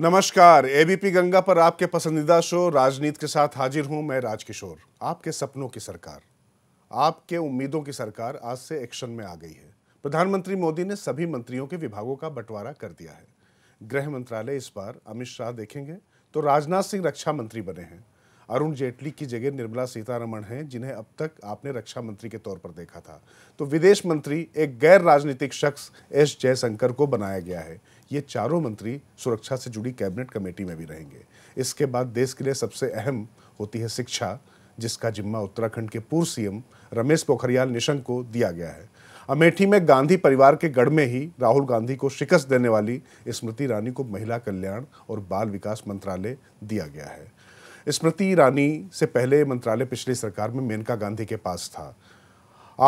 नमस्कार एबीपी गंगा पर आपके पसंदीदा शो राजनीति के साथ हाजिर हूं मैं राजकिशोर आपके सपनों की सरकार आपके उम्मीदों की सरकार आज से एक्शन में आ गई है प्रधानमंत्री मोदी ने सभी मंत्रियों के विभागों का बंटवारा कर दिया है गृह मंत्रालय इस बार अमित शाह देखेंगे तो राजनाथ सिंह रक्षा मंत्री बने हैं अरुण जेटली की जगह निर्मला सीतारमण हैं जिन्हें अब तक आपने रक्षा मंत्री के तौर पर देखा था तो विदेश मंत्री एक गैर राजनीतिक शख्स एस जयशंकर को बनाया गया है ये चारों मंत्री सुरक्षा से जुड़ी कैबिनेट कमेटी में भी रहेंगे इसके बाद देश के लिए सबसे अहम होती है शिक्षा जिसका जिम्मा उत्तराखंड के पूर्व सीएम रमेश पोखरियाल निशंक को दिया गया है अमेठी में गांधी परिवार के गढ़ में ही राहुल गांधी को शिकस्त देने वाली स्मृति ईरानी को महिला कल्याण और बाल विकास मंत्रालय दिया गया है स्मृति ईरानी से पहले मंत्रालय पिछली सरकार में मेनका गांधी के पास था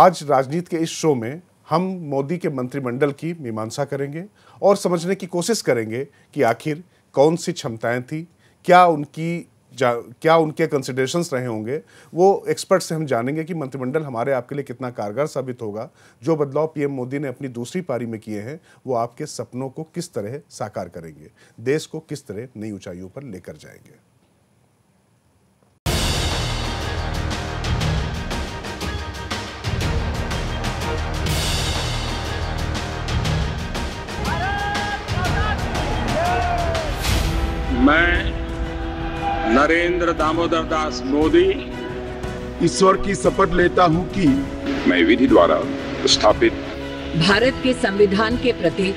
आज राजनीति के इस शो में हम मोदी के मंत्रिमंडल की मीमांसा करेंगे और समझने की कोशिश करेंगे कि आखिर कौन सी क्षमताएं थी क्या उनकी क्या उनके कंसिडरेशंस रहे होंगे वो एक्सपर्ट से हम जानेंगे कि मंत्रिमंडल हमारे आपके लिए कितना कारगर साबित होगा जो बदलाव पीएम मोदी ने अपनी दूसरी पारी में किए हैं वो आपके सपनों को किस तरह साकार करेंगे देश को किस तरह नई ऊंचाइयों पर लेकर जाएंगे मैं नरेंद्र दामोदर दास मोदी ईश्वर की शपथ लेता हूं कि मैं विधि द्वारा स्थापित भारत के संविधान के प्रति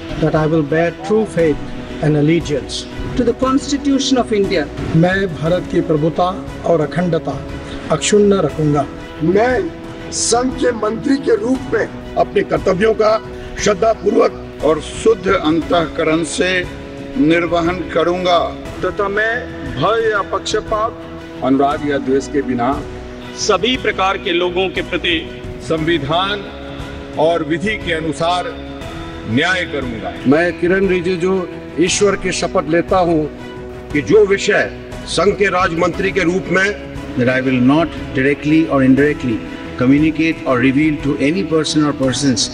कॉन्स्टिट्यूशन ऑफ इंडिया मैं भारत की प्रभुता और अखंडता अक्षुण्ण रखूंगा मैं संघ के मंत्री के रूप में अपने कर्तव्यों का श्रद्धा पूर्वक और शुद्ध अंतकरण से निर्वहन करूंगा तथा मैं भय या पक्षपात अनुराग या द्वेष के बिना सभी प्रकार के लोगों के प्रति संविधान और विधि के अनुसार न्याय करूंगा मैं किरण रिजिजू ईश्वर की शपथ लेता हूं कि जो विषय संघ के राज्य मंत्री के रूप में that I will not directly or indirectly communicate or reveal to any person or persons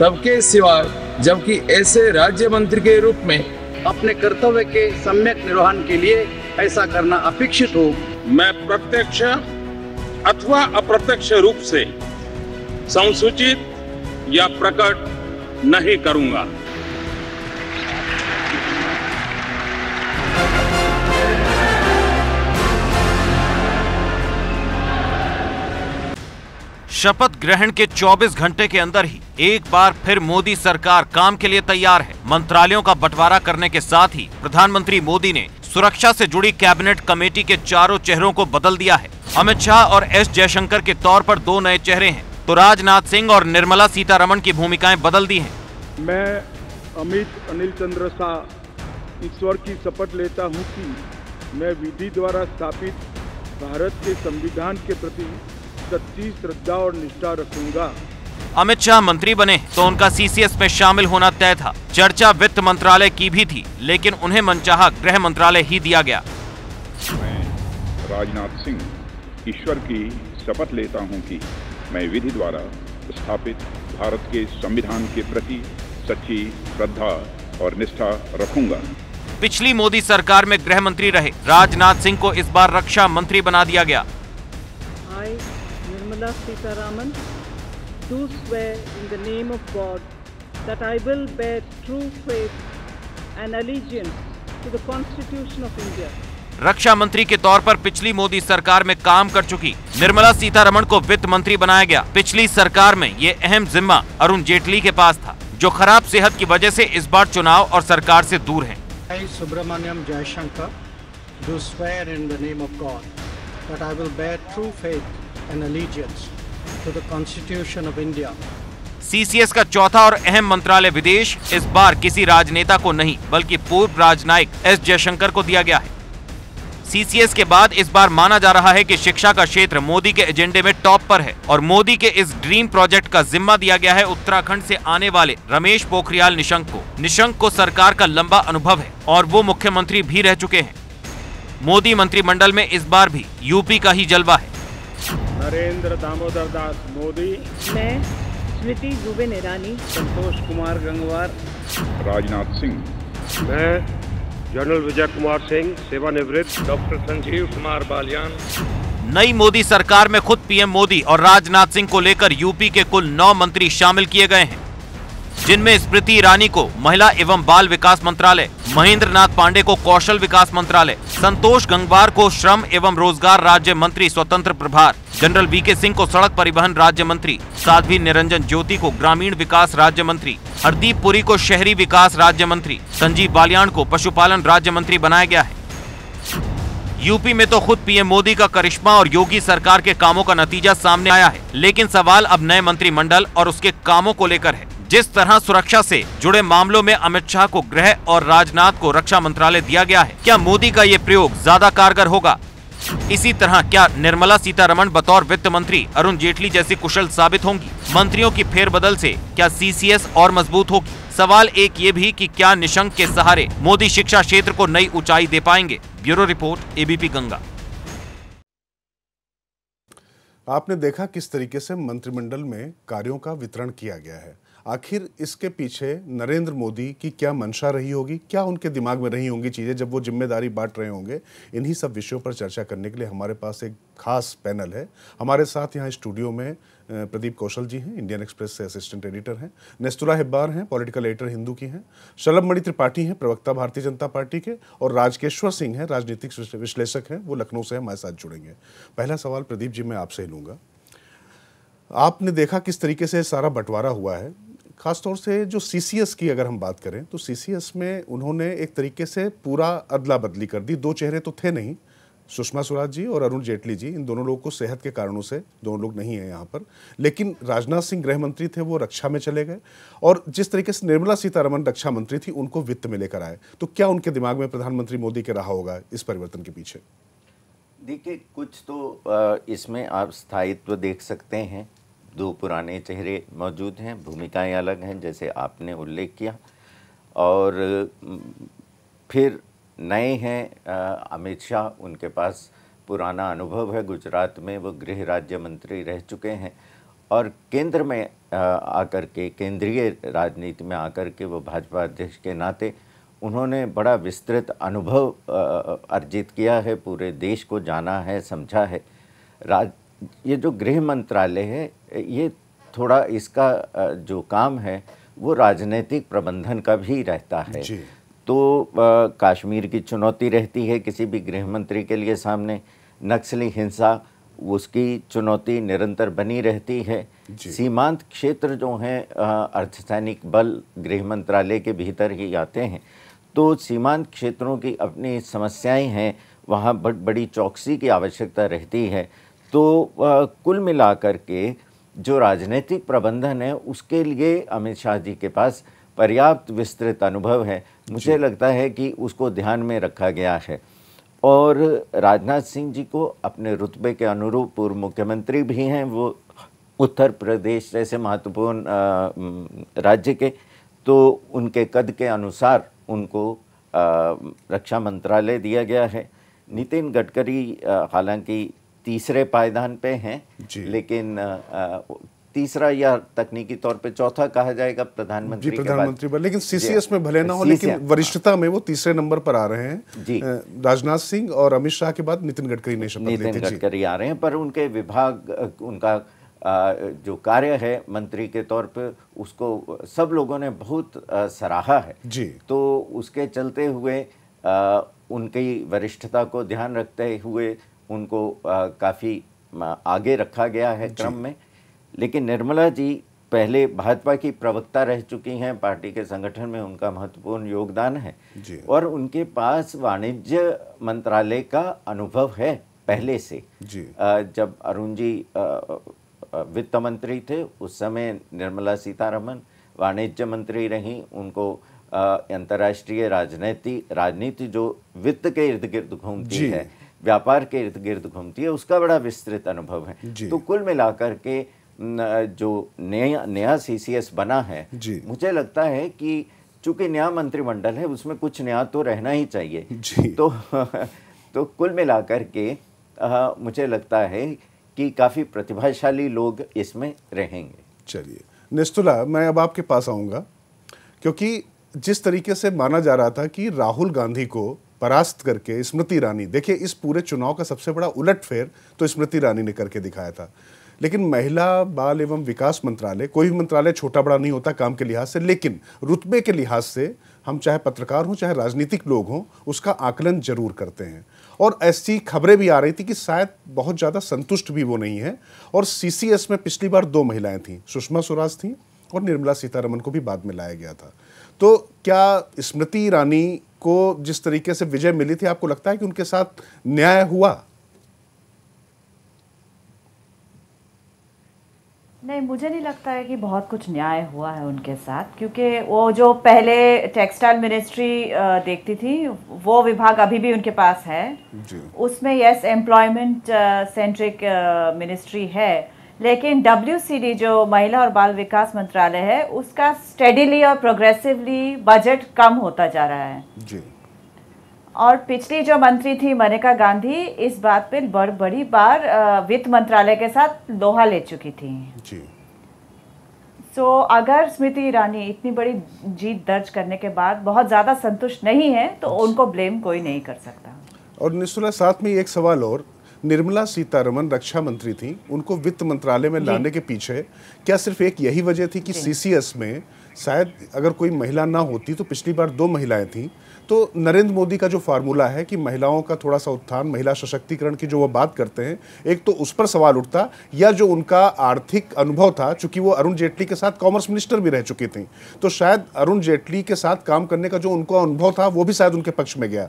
तब के सिवाय जबकि ऐसे राज्य मंत्री के रूप में अपने कर्तव्य के सम्यक निर्वहन के लिए ऐसा करना अपेक्षित हो मैं प्रत्यक्ष अथवा अप्रत्यक्ष रूप से संसूचित या प्रकट नहीं करूंगा ग्रहण के 24 घंटे के अंदर ही एक बार फिर मोदी सरकार काम के लिए तैयार है मंत्रालयों का बंटवारा करने के साथ ही प्रधानमंत्री मोदी ने सुरक्षा से जुड़ी कैबिनेट कमेटी के चारों चेहरों को बदल दिया है अमित शाह और एस जयशंकर के तौर पर दो नए चेहरे हैं तो राजनाथ सिंह और निर्मला सीतारमन की भूमिकाएं बदल दी हैं मैं अमित अनिल चंद्र शाह ईश्वर की शपथ लेता हूं कि मैं विधि द्वारा स्थापित भारत के संविधान के प्रति सच्ची श्रद्धा और निष्ठा रखूंगा अमित शाह मंत्री बने तो उनका सीसीएस में शामिल होना तय था चर्चा वित्त मंत्रालय की भी थी लेकिन उन्हें मनचाहा गृह मंत्रालय ही दिया गया मैं राजनाथ सिंह ईश्वर की शपथ लेता हूं कि मैं विधि द्वारा स्थापित भारत के संविधान के प्रति सच्ची श्रद्धा और निष्ठा रखूंगा पिछली मोदी सरकार में गृह मंत्री रहे राजनाथ सिंह को इस बार रक्षा मंत्री बना दिया गया Nirmala Sitaraman do swear in the name of God that I will bear true faith and allegiance to the Constitution of India. रक्षा मंत्री के तौर पर पिछली मोदी सरकार में काम कर चुकी निर्मला सीतारमण को वित्त मंत्री बनाया गया पिछली सरकार में ये अहम जिम्मा अरुण जेटली के पास था जो खराब सेहत की वजह से इस बार चुनाव और सरकार से दूर हैं। Subrahmanyam Jaishankar and allegiance to the constitution of India CCS का चौथा और अहम मंत्रालय विदेश इस बार किसी राजनेता को नहीं बल्कि पूर्व राजनायक एस जयशंकर को दिया गया है सीसीएस के बाद इस बार माना जा रहा है कि शिक्षा का क्षेत्र मोदी के एजेंडे में टॉप पर है और मोदी के इस ड्रीम प्रोजेक्ट का जिम्मा दिया गया है उत्तराखंड से आने वाले रमेश पोखरियाल निशंक को निशंक को सरकार का लंबा अनुभव है और वो मुख्यमंत्री भी रह चुके हैं मोदी मंत्रिमंडल में इस बार भी यूपी का ही जलवा है नरेंद्र दामोदर दास मोदी मैं स्मृति जुबिन ईरानी संतोष कुमार गंगवार राजनाथ सिंह मैं जनरल विजय कुमार सिंह सेवानिवृत्त डॉक्टर संजीव कुमार बालियान नई मोदी सरकार में खुद पीएम मोदी और राजनाथ सिंह को लेकर यूपी के कुल नौ मंत्री शामिल किए गए हैं जिनमें स्मृति ईरानी को महिला एवं बाल विकास मंत्रालय महेंद्र नाथ पांडे को कौशल विकास मंत्रालय संतोष गंगवार को श्रम एवं रोजगार राज्य मंत्री स्वतंत्र प्रभार जनरल वी के सिंह को सड़क परिवहन राज्य मंत्री साध्वी निरंजन ज्योति को ग्रामीण विकास राज्य मंत्री हरदीप पुरी को शहरी विकास राज्य मंत्री संजीव बालियान को पशुपालन राज्य मंत्री बनाया गया है यूपी में तो खुद पीएम मोदी का करिश्मा और योगी सरकार के कामों का नतीजा सामने आया है लेकिन सवाल अब नए मंत्रिमंडल और उसके कामों को लेकर है जिस तरह सुरक्षा से जुड़े मामलों में अमित शाह को गृह और राजनाथ को रक्षा मंत्रालय दिया गया है क्या मोदी का ये प्रयोग ज्यादा कारगर होगा इसी तरह क्या निर्मला सीतारमण बतौर वित्त मंत्री अरुण जेटली जैसी कुशल साबित होंगी मंत्रियों की फेरबदल से क्या सीसीएस और मजबूत होगी सवाल एक ये भी कि क्या निशंक के सहारे मोदी शिक्षा क्षेत्र को नई ऊंचाई दे पाएंगे ब्यूरो रिपोर्ट एबीपी गंगा आपने देखा किस तरीके से मंत्रिमंडल में कार्यों का वितरण किया गया है आखिर इसके पीछे नरेंद्र मोदी की क्या मंशा रही होगी क्या उनके दिमाग में रही होंगी चीज़ें जब वो जिम्मेदारी बांट रहे होंगे इन्हीं सब विषयों पर चर्चा करने के लिए हमारे पास एक खास पैनल है हमारे साथ यहाँ स्टूडियो में प्रदीप कौशल जी हैं इंडियन एक्सप्रेस से असिस्टेंट एडिटर हैं नेस्तुरा हिब्बार हैं पॉलिटिकल एडिटर हिंदू की हैं शलभ मणि त्रिपाठी हैं प्रवक्ता भारतीय जनता पार्टी के और राजकेश्वर सिंह हैं राजनीतिक विश्लेषक हैं वो लखनऊ से हमारे साथ जुड़ेंगे पहला सवाल प्रदीप जी मैं आपसे ही लूँगा आपने देखा किस तरीके से सारा बंटवारा हुआ है ख़ासतौर से जो सी की अगर हम बात करें तो सी में उन्होंने एक तरीके से पूरा अदला बदली कर दी दो चेहरे तो थे नहीं सुषमा स्वराज जी और अरुण जेटली जी इन दोनों लोगों को सेहत के कारणों से दोनों लोग नहीं हैं यहाँ पर लेकिन राजनाथ सिंह गृह मंत्री थे वो रक्षा में चले गए और जिस तरीके से निर्मला सीतारमन रक्षा मंत्री थी उनको वित्त में लेकर आए तो क्या उनके दिमाग में प्रधानमंत्री मोदी के रहा होगा इस परिवर्तन के पीछे देखिए कुछ तो इसमें आप स्थायित्व देख सकते हैं दो पुराने चेहरे मौजूद हैं भूमिकाएं अलग हैं जैसे आपने उल्लेख किया और फिर नए हैं अमित शाह उनके पास पुराना अनुभव है गुजरात में वो गृह राज्य मंत्री रह चुके हैं और केंद्र में आकर के केंद्रीय राजनीति में आकर के वो भाजपा अध्यक्ष के नाते उन्होंने बड़ा विस्तृत अनुभव अर्जित किया है पूरे देश को जाना है समझा है राज ये जो गृह मंत्रालय है ये थोड़ा इसका जो काम है वो राजनीतिक प्रबंधन का भी रहता है तो कश्मीर की चुनौती रहती है किसी भी गृह मंत्री के लिए सामने नक्सली हिंसा उसकी चुनौती निरंतर बनी रहती है सीमांत क्षेत्र जो हैं अर्धसैनिक बल गृह मंत्रालय के भीतर ही आते हैं तो सीमांत क्षेत्रों की अपनी समस्याएं हैं वहाँ बड़ बड़ी चौकसी की आवश्यकता रहती है तो कुल मिलाकर के जो राजनीतिक प्रबंधन है उसके लिए अमित शाह जी के पास पर्याप्त विस्तृत अनुभव है मुझे लगता है कि उसको ध्यान में रखा गया है और राजनाथ सिंह जी को अपने रुतबे के अनुरूप पूर्व मुख्यमंत्री भी हैं वो उत्तर प्रदेश जैसे महत्वपूर्ण राज्य के तो उनके कद के अनुसार उनको रक्षा मंत्रालय दिया गया है नितिन गडकरी हालांकि तीसरे पायदान पे हैं लेकिन तीसरा या तकनीकी तौर पे चौथा कहा जाएगा प्रधानमंत्री प्रधानमंत्री पर लेकिन सीसीएस में भले ना हो लेकिन हाँ। वरिष्ठता में वो तीसरे नंबर पर आ रहे हैं जी राजनाथ सिंह और अमित शाह के बाद नितिन गडकरी ने शपथ नितिन गडकरी आ रहे हैं पर उनके विभाग उनका जो कार्य है मंत्री के तौर पे उसको सब लोगों ने बहुत सराहा है जी तो उसके चलते हुए उनकी वरिष्ठता को ध्यान रखते हुए उनको काफ़ी आगे रखा गया है क्रम में लेकिन निर्मला जी पहले भाजपा की प्रवक्ता रह चुकी हैं पार्टी के संगठन में उनका महत्वपूर्ण योगदान है और उनके पास वाणिज्य मंत्रालय का अनुभव है पहले से जी। जब अरुण जी वित्त मंत्री थे उस समय निर्मला सीतारमन वाणिज्य मंत्री रहीं उनको अंतर्राष्ट्रीय राजनीति राजनीति जो वित्त के इर्द गिर्द घूमती है व्यापार के इर्द गिर्द घूमती है उसका बड़ा विस्तृत अनुभव है तो कुल मिलाकर के जो नया नया एस बना है मुझे लगता है कि चूंकि नया मंत्रिमंडल है उसमें कुछ नया तो रहना ही चाहिए तो तो कुल मिलाकर के आ, मुझे लगता है कि काफ़ी प्रतिभाशाली लोग इसमें रहेंगे चलिए निस्तुला मैं अब आपके पास आऊँगा क्योंकि जिस तरीके से माना जा रहा था कि राहुल गांधी को परास्त करके स्मृति ईरानी देखिए इस पूरे चुनाव का सबसे बड़ा उलटफेर तो स्मृति ईरानी ने करके दिखाया था लेकिन महिला बाल एवं विकास मंत्रालय कोई भी मंत्रालय छोटा बड़ा नहीं होता काम के लिहाज से लेकिन रुतबे के लिहाज से हम चाहे पत्रकार हों चाहे राजनीतिक लोग हों उसका आकलन जरूर करते हैं और ऐसी खबरें भी आ रही थी कि शायद बहुत ज़्यादा संतुष्ट भी वो नहीं है और सीसीएस में पिछली बार दो महिलाएं थीं सुषमा स्वराज थीं और निर्मला सीतारमन को भी बाद में लाया गया था तो क्या स्मृति ईरानी को जिस तरीके से विजय मिली थी आपको लगता है कि उनके साथ न्याय हुआ नहीं मुझे नहीं लगता है कि बहुत कुछ न्याय हुआ है उनके साथ क्योंकि वो जो पहले टेक्सटाइल मिनिस्ट्री देखती थी वो विभाग अभी भी उनके पास है उसमें यस एम्प्लॉयमेंट सेंट्रिक मिनिस्ट्री है लेकिन डब्ल्यू जो महिला और बाल विकास मंत्रालय है उसका स्टेडिली और प्रोग्रेसिवली बजट कम होता जा रहा है जी और पिछली जो मंत्री थी मनेका गांधी इस बात पे बड़ बड़ी बार वित्त मंत्रालय के साथ लोहा ले चुकी थी जी सो so, अगर स्मृति ईरानी इतनी बड़ी जीत दर्ज करने के बाद बहुत ज़्यादा संतुष्ट नहीं है तो उनको ब्लेम कोई नहीं कर सकता और निश्चुला साथ में एक सवाल और निर्मला सीतारमन रक्षा मंत्री थी उनको वित्त मंत्रालय में लाने के पीछे क्या सिर्फ एक यही वजह थी कि सीसीएस में शायद अगर कोई महिला ना होती तो पिछली बार दो महिलाएं थीं तो नरेंद्र मोदी का जो फार्मूला है कि महिलाओं का थोड़ा सा उत्थान महिला सशक्तिकरण की जो वो बात करते हैं एक तो उस पर सवाल उठता या जो उनका आर्थिक अनुभव था चूंकि वो अरुण जेटली के साथ कॉमर्स मिनिस्टर भी रह चुकी थी तो शायद अरुण जेटली के साथ काम करने का जो उनका अनुभव था वो भी शायद उनके पक्ष में गया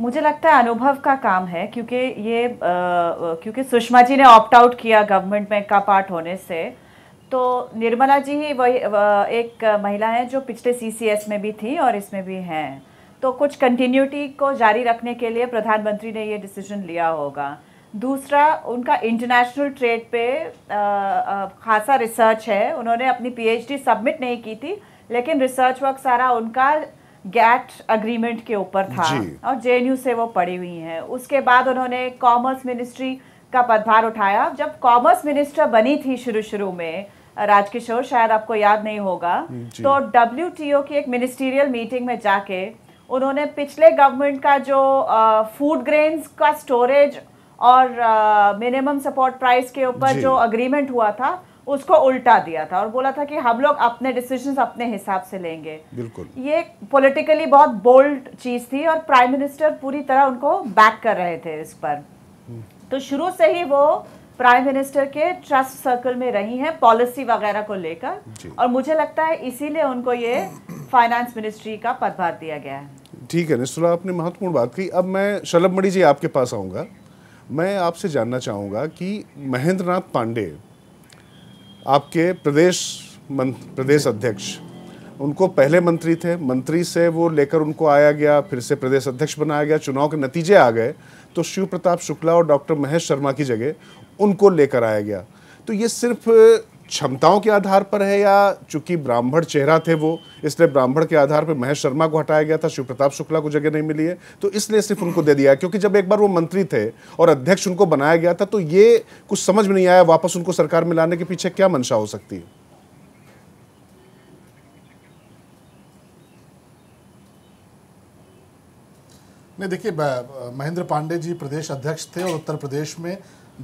मुझे लगता है अनुभव का काम है क्योंकि ये क्योंकि सुषमा जी ने ऑप्ट आउट किया गवर्नमेंट में का पार्ट होने से तो निर्मला जी ही वही एक महिला हैं जो पिछले सीसीएस में भी थी और इसमें भी हैं तो कुछ कंटिन्यूटी को जारी रखने के लिए प्रधानमंत्री ने ये डिसीजन लिया होगा दूसरा उनका इंटरनेशनल ट्रेड पे खासा रिसर्च है उन्होंने अपनी पीएचडी सबमिट नहीं की थी लेकिन रिसर्च वर्क सारा उनका गैट अग्रीमेंट के ऊपर था और जेएनयू से वो पड़ी हुई हैं उसके बाद उन्होंने कॉमर्स मिनिस्ट्री का पदभार उठाया जब कॉमर्स मिनिस्टर बनी थी शुरू शुरू में राजकिशोर शायद आपको याद नहीं होगा तो डब्ल्यू की एक मिनिस्टीरियल मीटिंग में जाके उन्होंने पिछले गवर्नमेंट का जो फूड ग्रेन्स का स्टोरेज और मिनिमम सपोर्ट प्राइस के ऊपर जो अग्रीमेंट हुआ था उसको उल्टा दिया था और बोला था कि हम लोग अपने डिसीजन अपने हिसाब से लेंगे बिल्कुल ये पॉलिटिकली बहुत बोल्ड चीज थी और प्राइम मिनिस्टर पूरी तरह उनको बैक कर रहे थे इस पर हम्म। तो शुरू से ही वो प्राइम मिनिस्टर के ट्रस्ट सर्कल में रही हैं पॉलिसी वगैरह को लेकर और मुझे लगता है इसीलिए उनको ये फाइनेंस मिनिस्ट्री का पदभार दिया गया है ठीक है निस्तुला आपने महत्वपूर्ण बात की अब मैं शलभ मणि जी आपके पास आऊँगा मैं आपसे जानना चाहूँगा कि महेंद्र नाथ पांडे आपके प्रदेश प्रदेश अध्यक्ष उनको पहले मंत्री थे मंत्री से वो लेकर उनको आया गया फिर से प्रदेश अध्यक्ष बनाया गया चुनाव के नतीजे आ गए तो शिव प्रताप शुक्ला और डॉक्टर महेश शर्मा की जगह उनको लेकर आया गया तो ये सिर्फ क्षमताओं के आधार पर है या चूंकि ब्राह्मण चेहरा थे वो इसलिए ब्राह्मण के आधार पर महेश शर्मा को हटाया गया था शिव प्रताप शुक्ला को जगह नहीं मिली है तो इसलिए सिर्फ उनको दे दिया क्योंकि जब एक बार वो मंत्री थे और अध्यक्ष उनको बनाया गया था तो ये कुछ समझ में नहीं आया वापस उनको सरकार में लाने के पीछे क्या मंशा हो सकती है नहीं देखिए महेंद्र पांडे जी प्रदेश अध्यक्ष थे और उत्तर प्रदेश में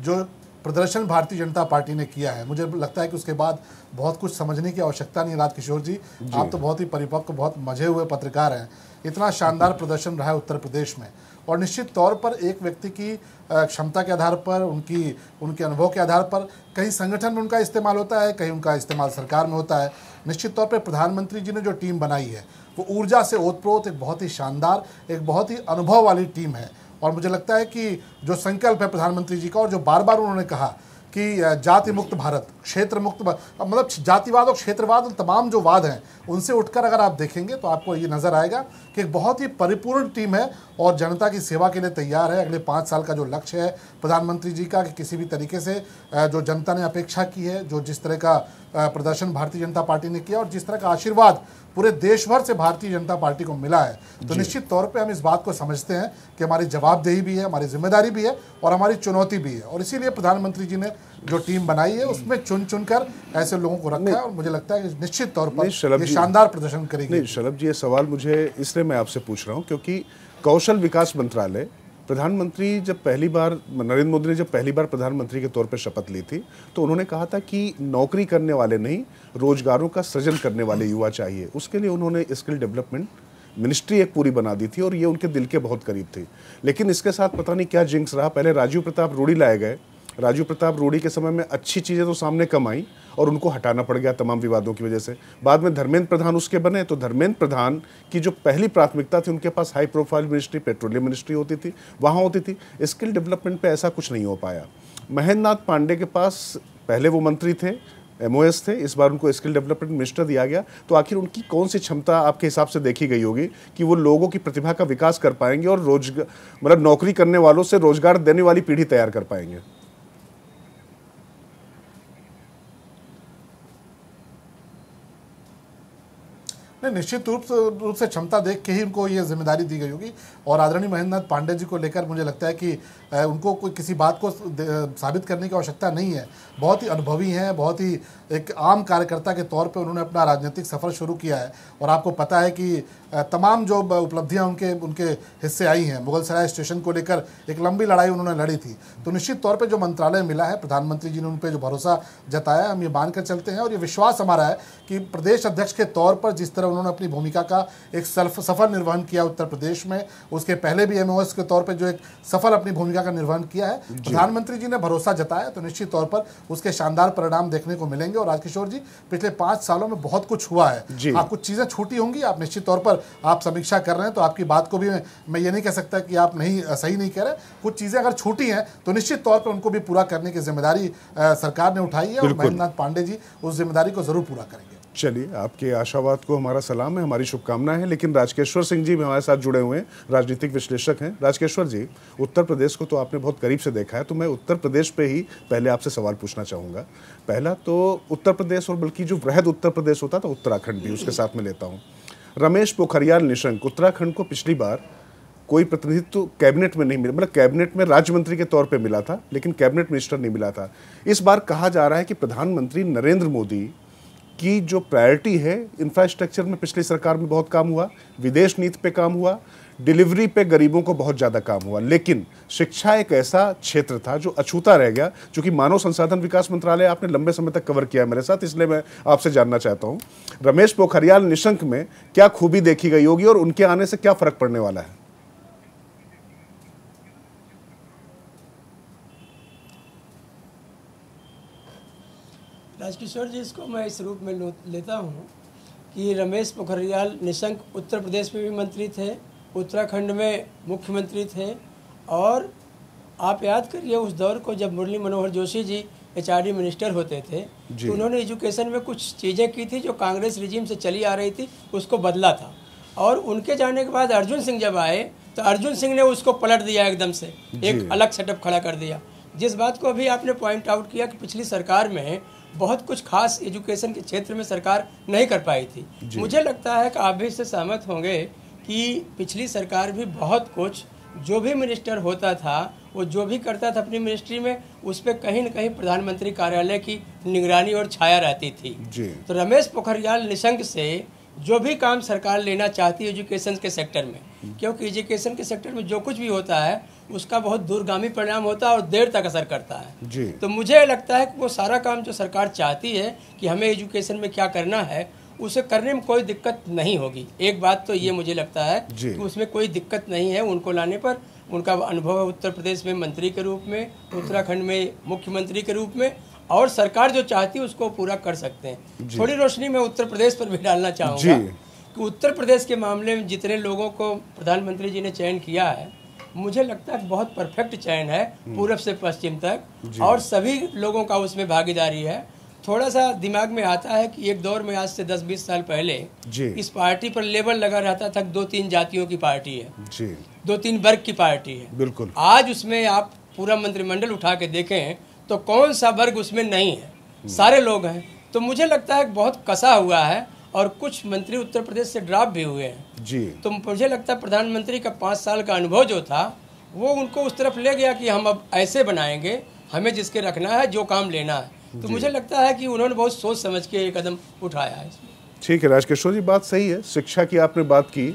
जो प्रदर्शन भारतीय जनता पार्टी ने किया है मुझे लगता है कि उसके बाद बहुत कुछ समझने की आवश्यकता नहीं राज किशोर जी, जी आप तो बहुत ही परिपक्व बहुत मजे हुए पत्रकार हैं इतना शानदार प्रदर्शन रहा है उत्तर प्रदेश में और निश्चित तौर पर एक व्यक्ति की क्षमता के आधार पर उनकी उनके अनुभव के आधार पर कहीं संगठन में उनका इस्तेमाल होता है कहीं उनका इस्तेमाल सरकार में होता है निश्चित तौर पर प्रधानमंत्री जी ने जो टीम बनाई है वो ऊर्जा से ओतप्रोत एक बहुत ही शानदार एक बहुत ही अनुभव वाली टीम है और मुझे लगता है कि जो संकल्प है प्रधानमंत्री जी का और जो बार बार उन्होंने कहा कि जाति मुक्त भारत क्षेत्र मुक्त मतलब जातिवाद और क्षेत्रवाद और तमाम जो वाद हैं उनसे उठकर अगर आप देखेंगे तो आपको ये नज़र आएगा कि एक बहुत ही परिपूर्ण टीम है और जनता की सेवा के लिए तैयार है अगले पाँच साल का जो लक्ष्य है प्रधानमंत्री जी का कि किसी भी तरीके से जो जनता ने अपेक्षा की है जो जिस तरह का प्रदर्शन भारतीय जनता पार्टी ने किया और जिस तरह का आशीर्वाद पूरे देश भर से भारतीय जनता पार्टी को मिला है तो निश्चित तौर पे हम इस बात को समझते हैं कि हमारी जवाबदेही भी है हमारी जिम्मेदारी भी है और हमारी चुनौती भी है और इसीलिए प्रधानमंत्री जी ने जो टीम बनाई है उसमें चुन चुन कर ऐसे लोगों को रखा है और मुझे लगता है कि निश्चित तौर पर शानदार प्रदर्शन करेगी शलभ जी ये सवाल मुझे इसलिए मैं आपसे पूछ रहा हूँ क्योंकि कौशल विकास मंत्रालय प्रधानमंत्री जब पहली बार नरेंद्र मोदी ने जब पहली बार प्रधानमंत्री के तौर पर शपथ ली थी तो उन्होंने कहा था कि नौकरी करने वाले नहीं रोजगारों का सृजन करने वाले युवा चाहिए उसके लिए उन्होंने स्किल डेवलपमेंट मिनिस्ट्री एक पूरी बना दी थी और ये उनके दिल के बहुत करीब थी लेकिन इसके साथ पता नहीं क्या जिंक्स रहा पहले राजीव प्रताप रूढ़ी लाए गए राजू प्रताप रूढ़ी के समय में अच्छी चीज़ें तो सामने कम आई और उनको हटाना पड़ गया तमाम विवादों की वजह से बाद में धर्मेंद्र प्रधान उसके बने तो धर्मेंद्र प्रधान की जो पहली प्राथमिकता थी उनके पास high profile ministry petroleum ministry होती थी वहाँ होती थी स्किल डेवलपमेंट पर ऐसा कुछ नहीं हो पाया महेंद्र नाथ पांडे के पास पहले वो मंत्री थे एम थे इस बार उनको स्किल डेवलपमेंट मिनिस्टर दिया गया तो आखिर उनकी कौन सी क्षमता आपके हिसाब से देखी गई होगी कि वो लोगों की प्रतिभा का विकास कर पाएंगे और रोजगार मतलब नौकरी करने वालों से रोजगार देने वाली पीढ़ी तैयार कर पाएंगे नहीं निश्चित रूप से रूप से क्षमता देख के ही उनको ये जिम्मेदारी दी गई होगी और आदरणीय महेंद्र नाथ पांडे जी को लेकर मुझे लगता है कि उनको कोई किसी बात को साबित करने की आवश्यकता नहीं है बहुत ही अनुभवी हैं बहुत ही एक आम कार्यकर्ता के तौर पर उन्होंने अपना राजनीतिक सफ़र शुरू किया है और आपको पता है कि तमाम जो उपलब्धियाँ उनके उनके हिस्से आई हैं मुगल सराय स्टेशन को लेकर एक लंबी लड़ाई उन्होंने लड़ी थी तो निश्चित तौर पर जो मंत्रालय मिला है प्रधानमंत्री जी ने उन पर जो भरोसा जताया हम ये मानकर चलते हैं और ये विश्वास हमारा है कि प्रदेश अध्यक्ष के तौर पर जिस तरह उन्होंने अपनी भूमिका का एक सफल निर्वहन किया उत्तर प्रदेश में उसके पहले भी एम के तौर पर जो एक सफल अपनी भूमिका का निर्वहन किया है प्रधानमंत्री जी ने भरोसा जताया तो निश्चित तौर पर उसके शानदार परिणाम देखने को मिलेंगे और राजकिशोर जी पिछले पांच सालों में बहुत कुछ हुआ है आप कुछ चीज़ें छूटी होंगी आप निश्चित तौर पर आप समीक्षा कर रहे हैं तो आपकी बात को भी मैं ये नहीं कह सकता कि आप नहीं सही नहीं कह रहे कुछ चीज़ें अगर छूटी हैं तो निश्चित तौर पर उनको भी पूरा करने की जिम्मेदारी सरकार ने उठाई है और महेंद्र पांडे जी उस जिम्मेदारी को जरूर पूरा करेंगे चलिए आपके आशावाद को हमारा सलाम है हमारी शुभकामनाएं हैं लेकिन राजकेश्वर सिंह जी भी हमारे साथ जुड़े हुए हैं राजनीतिक विश्लेषक हैं राजकेश्वर जी उत्तर प्रदेश को तो आपने बहुत करीब से देखा है तो मैं उत्तर प्रदेश पे ही पहले आपसे सवाल पूछना चाहूँगा पहला तो उत्तर प्रदेश और बल्कि जो वृहद उत्तर प्रदेश होता था उत्तराखंड भी उसके साथ में लेता हूँ रमेश पोखरियाल निशंक उत्तराखंड को पिछली बार कोई प्रतिनिधित्व तो कैबिनेट में नहीं मिला मतलब कैबिनेट में राज्य मंत्री के तौर पे मिला था लेकिन कैबिनेट मिनिस्टर नहीं मिला था इस बार कहा जा रहा है कि प्रधानमंत्री नरेंद्र मोदी की जो प्रायोरिटी है इंफ्रास्ट्रक्चर में पिछली सरकार में बहुत काम हुआ विदेश नीति पे काम हुआ डिलीवरी पे गरीबों को बहुत ज़्यादा काम हुआ लेकिन शिक्षा एक ऐसा क्षेत्र था जो अछूता रह गया क्योंकि मानव संसाधन विकास मंत्रालय आपने लंबे समय तक कवर किया है मेरे साथ इसलिए मैं आपसे जानना चाहता हूँ रमेश पोखरियाल निशंक में क्या खूबी देखी गई होगी और उनके आने से क्या फ़र्क पड़ने वाला है राजकिशोर जी इसको मैं इस रूप में लेता हूँ कि रमेश पोखरियाल निशंक उत्तर प्रदेश में भी मंत्री थे उत्तराखंड में मुख्यमंत्री थे और आप याद करिए उस दौर को जब मुरली मनोहर जोशी जी एच मिनिस्टर होते थे तो उन्होंने एजुकेशन में कुछ चीज़ें की थी जो कांग्रेस रिजीम से चली आ रही थी उसको बदला था और उनके जाने के बाद अर्जुन सिंह जब आए तो अर्जुन सिंह ने उसको पलट दिया एकदम से एक अलग सेटअप खड़ा कर दिया जिस बात को अभी आपने पॉइंट आउट किया कि पिछली सरकार में बहुत कुछ खास एजुकेशन के क्षेत्र में सरकार नहीं कर पाई थी मुझे लगता है कि आप भी इससे सहमत होंगे कि पिछली सरकार भी बहुत कुछ जो भी मिनिस्टर होता था वो जो भी करता था अपनी मिनिस्ट्री में उस पर कहीं ना कहीं प्रधानमंत्री कार्यालय की निगरानी और छाया रहती थी तो रमेश पोखरियाल निशंक से जो भी काम सरकार लेना चाहती है एजुकेशन के सेक्टर में क्योंकि एजुकेशन के सेक्टर में जो कुछ भी होता है उसका बहुत दूरगामी परिणाम होता है और देर तक असर करता है जी। तो मुझे लगता है कि वो सारा काम जो सरकार चाहती है कि हमें एजुकेशन में क्या करना है उसे करने में कोई दिक्कत नहीं होगी एक बात तो ये मुझे लगता है कि उसमें कोई दिक्कत नहीं है उनको लाने पर उनका अनुभव है उत्तर प्रदेश में मंत्री के रूप में उत्तराखंड में मुख्यमंत्री के रूप में और सरकार जो चाहती है उसको पूरा कर सकते हैं थोड़ी रोशनी मैं उत्तर प्रदेश पर भी डालना चाहूँगा कि उत्तर प्रदेश के मामले में जितने लोगों को प्रधानमंत्री जी ने चयन किया है मुझे लगता है बहुत परफेक्ट चयन है हम्म। पूर्व से पश्चिम तक और सभी लोगों का उसमें भागीदारी है थोड़ा सा दिमाग में आता है कि एक दौर में आज से 10-20 साल पहले इस पार्टी पर लेबल लगा रहता था दो तीन जातियों की पार्टी है जी। दो तीन वर्ग की पार्टी है बिल्कुल आज उसमें आप पूरा मंत्रिमंडल उठा के देखें तो कौन सा वर्ग उसमें नहीं है सारे लोग हैं तो मुझे लगता है बहुत कसा हुआ है और कुछ मंत्री उत्तर प्रदेश से ड्राप भी हुए हैं जी तो मुझे लगता है प्रधानमंत्री का पाँच साल का अनुभव जो था वो उनको उस तरफ ले गया कि हम अब ऐसे बनाएंगे हमें जिसके रखना है जो काम लेना है तो मुझे लगता है कि उन्होंने बहुत सोच समझ के ये कदम उठाया है ठीक है राजकिशोर जी बात सही है शिक्षा की आपने बात की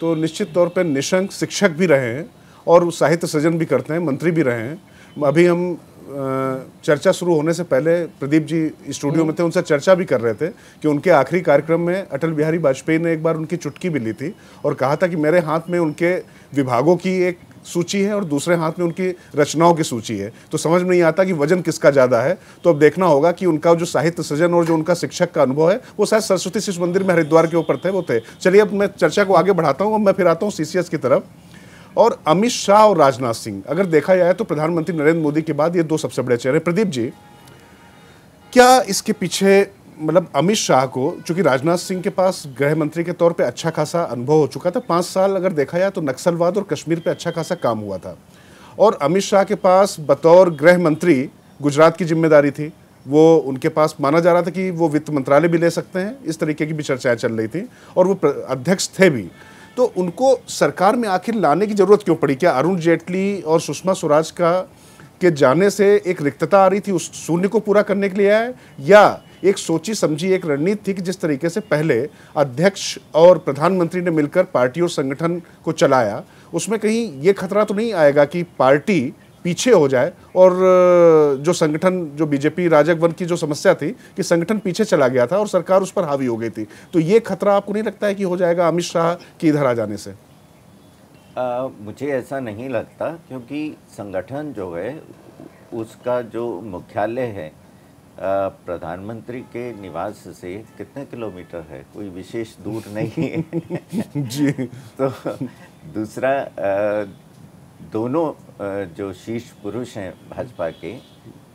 तो निश्चित तौर पर निशंक शिक्षक भी रहे हैं और साहित्य सृजन भी करते हैं मंत्री भी रहे हैं अभी हम चर्चा शुरू होने से पहले प्रदीप जी स्टूडियो में थे उनसे चर्चा भी कर रहे थे कि उनके आखिरी कार्यक्रम में अटल बिहारी वाजपेयी ने एक बार उनकी चुटकी भी ली थी और कहा था कि मेरे हाथ में उनके विभागों की एक सूची है और दूसरे हाथ में उनकी रचनाओं की सूची है तो समझ में नहीं आता कि वजन किसका ज़्यादा है तो अब देखना होगा कि उनका जो साहित्य सृजन और जो उनका शिक्षक का अनुभव है वो शायद सरस्वती शिशु मंदिर में हरिद्वार के ऊपर थे वो थे चलिए अब मैं चर्चा को आगे बढ़ाता हूँ और मैं फिर आता हूँ सी की तरफ और अमित शाह और राजनाथ सिंह अगर देखा जाए तो प्रधानमंत्री नरेंद्र मोदी के बाद ये दो सबसे बड़े चेहरे प्रदीप जी क्या इसके पीछे मतलब अमित शाह को चूंकि राजनाथ सिंह के पास गृह मंत्री के तौर पे अच्छा खासा अनुभव हो चुका था पांच साल अगर देखा जाए तो नक्सलवाद और कश्मीर पे अच्छा खासा काम हुआ था और अमित शाह के पास बतौर गृह मंत्री गुजरात की जिम्मेदारी थी वो उनके पास माना जा रहा था कि वो वित्त मंत्रालय भी ले सकते हैं इस तरीके की भी चर्चाएं चल रही थी और वो अध्यक्ष थे भी तो उनको सरकार में आखिर लाने की ज़रूरत क्यों पड़ी क्या अरुण जेटली और सुषमा स्वराज का के जाने से एक रिक्तता आ रही थी उस शून्य को पूरा करने के लिए आया या एक सोची समझी एक रणनीति थी कि जिस तरीके से पहले अध्यक्ष और प्रधानमंत्री ने मिलकर पार्टी और संगठन को चलाया उसमें कहीं ये खतरा तो नहीं आएगा कि पार्टी पीछे हो जाए और जो संगठन जो बीजेपी राजक वन की जो समस्या थी कि संगठन पीछे चला गया था और सरकार उस पर हावी हो गई थी तो ये खतरा आपको नहीं लगता है कि हो जाएगा अमित शाह के इधर आ जाने से आ, मुझे ऐसा नहीं लगता क्योंकि संगठन जो है उसका जो मुख्यालय है प्रधानमंत्री के निवास से कितने किलोमीटर है कोई विशेष दूर नहीं है जी तो दूसरा आ, दोनों जो शीर्ष पुरुष हैं भाजपा के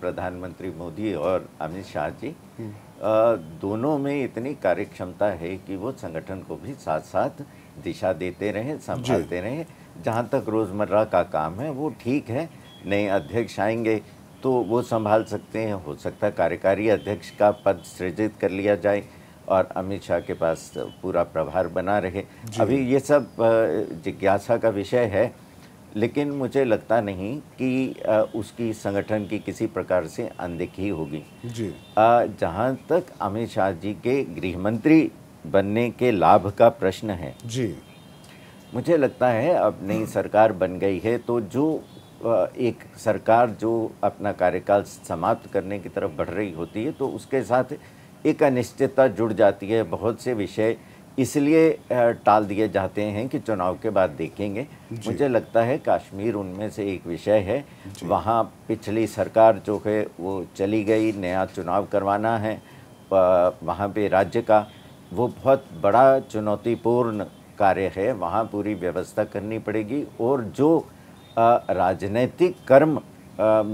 प्रधानमंत्री मोदी और अमित शाह जी हम्म। दोनों में इतनी कार्यक्षमता है कि वो संगठन को भी साथ साथ दिशा देते रहें संभालते रहें जहाँ तक रोज़मर्रा का काम है वो ठीक है नए अध्यक्ष आएंगे तो वो संभाल सकते हैं हो सकता है कार्यकारी अध्यक्ष का पद सृजित कर लिया जाए और अमित शाह के पास पूरा प्रभार बना रहे अभी ये सब जिज्ञासा का विषय है लेकिन मुझे लगता नहीं कि आ, उसकी संगठन की किसी प्रकार से अनदेखी होगी जी जहाँ तक अमित शाह जी के गृह मंत्री बनने के लाभ का प्रश्न है जी मुझे लगता है अब नई सरकार बन गई है तो जो एक सरकार जो अपना कार्यकाल समाप्त करने की तरफ बढ़ रही होती है तो उसके साथ एक अनिश्चितता जुड़ जाती है बहुत से विषय इसलिए टाल दिए जाते हैं कि चुनाव के बाद देखेंगे मुझे लगता है कश्मीर उनमें से एक विषय है वहाँ पिछली सरकार जो है वो चली गई नया चुनाव करवाना है वहाँ पे राज्य का वो बहुत बड़ा चुनौतीपूर्ण कार्य है वहाँ पूरी व्यवस्था करनी पड़ेगी और जो राजनीतिक कर्म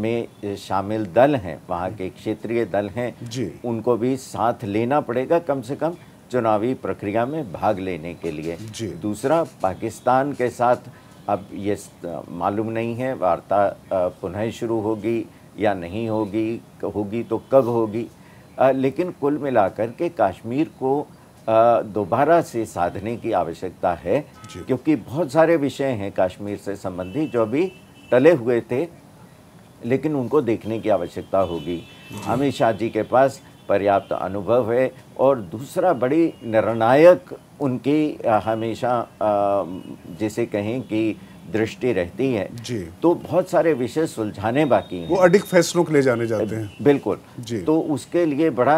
में शामिल दल हैं वहाँ के क्षेत्रीय दल हैं उनको भी साथ लेना पड़ेगा कम से कम चुनावी प्रक्रिया में भाग लेने के लिए दूसरा पाकिस्तान के साथ अब ये मालूम नहीं है वार्ता पुनः शुरू होगी या नहीं होगी होगी तो कब होगी लेकिन कुल मिलाकर के कश्मीर को दोबारा से साधने की आवश्यकता है क्योंकि बहुत सारे विषय हैं कश्मीर से संबंधित जो भी टले हुए थे लेकिन उनको देखने की आवश्यकता होगी अमित शाह जी के पास पर्याप्त अनुभव है और दूसरा बड़ी निर्णायक उनकी हमेशा जिसे कहें कि दृष्टि रहती है जी। तो बहुत सारे विषय सुलझाने बाकी हैं वो अधिक फैसलों के लिए जाने जाते हैं बिल्कुल जी। तो उसके लिए बड़ा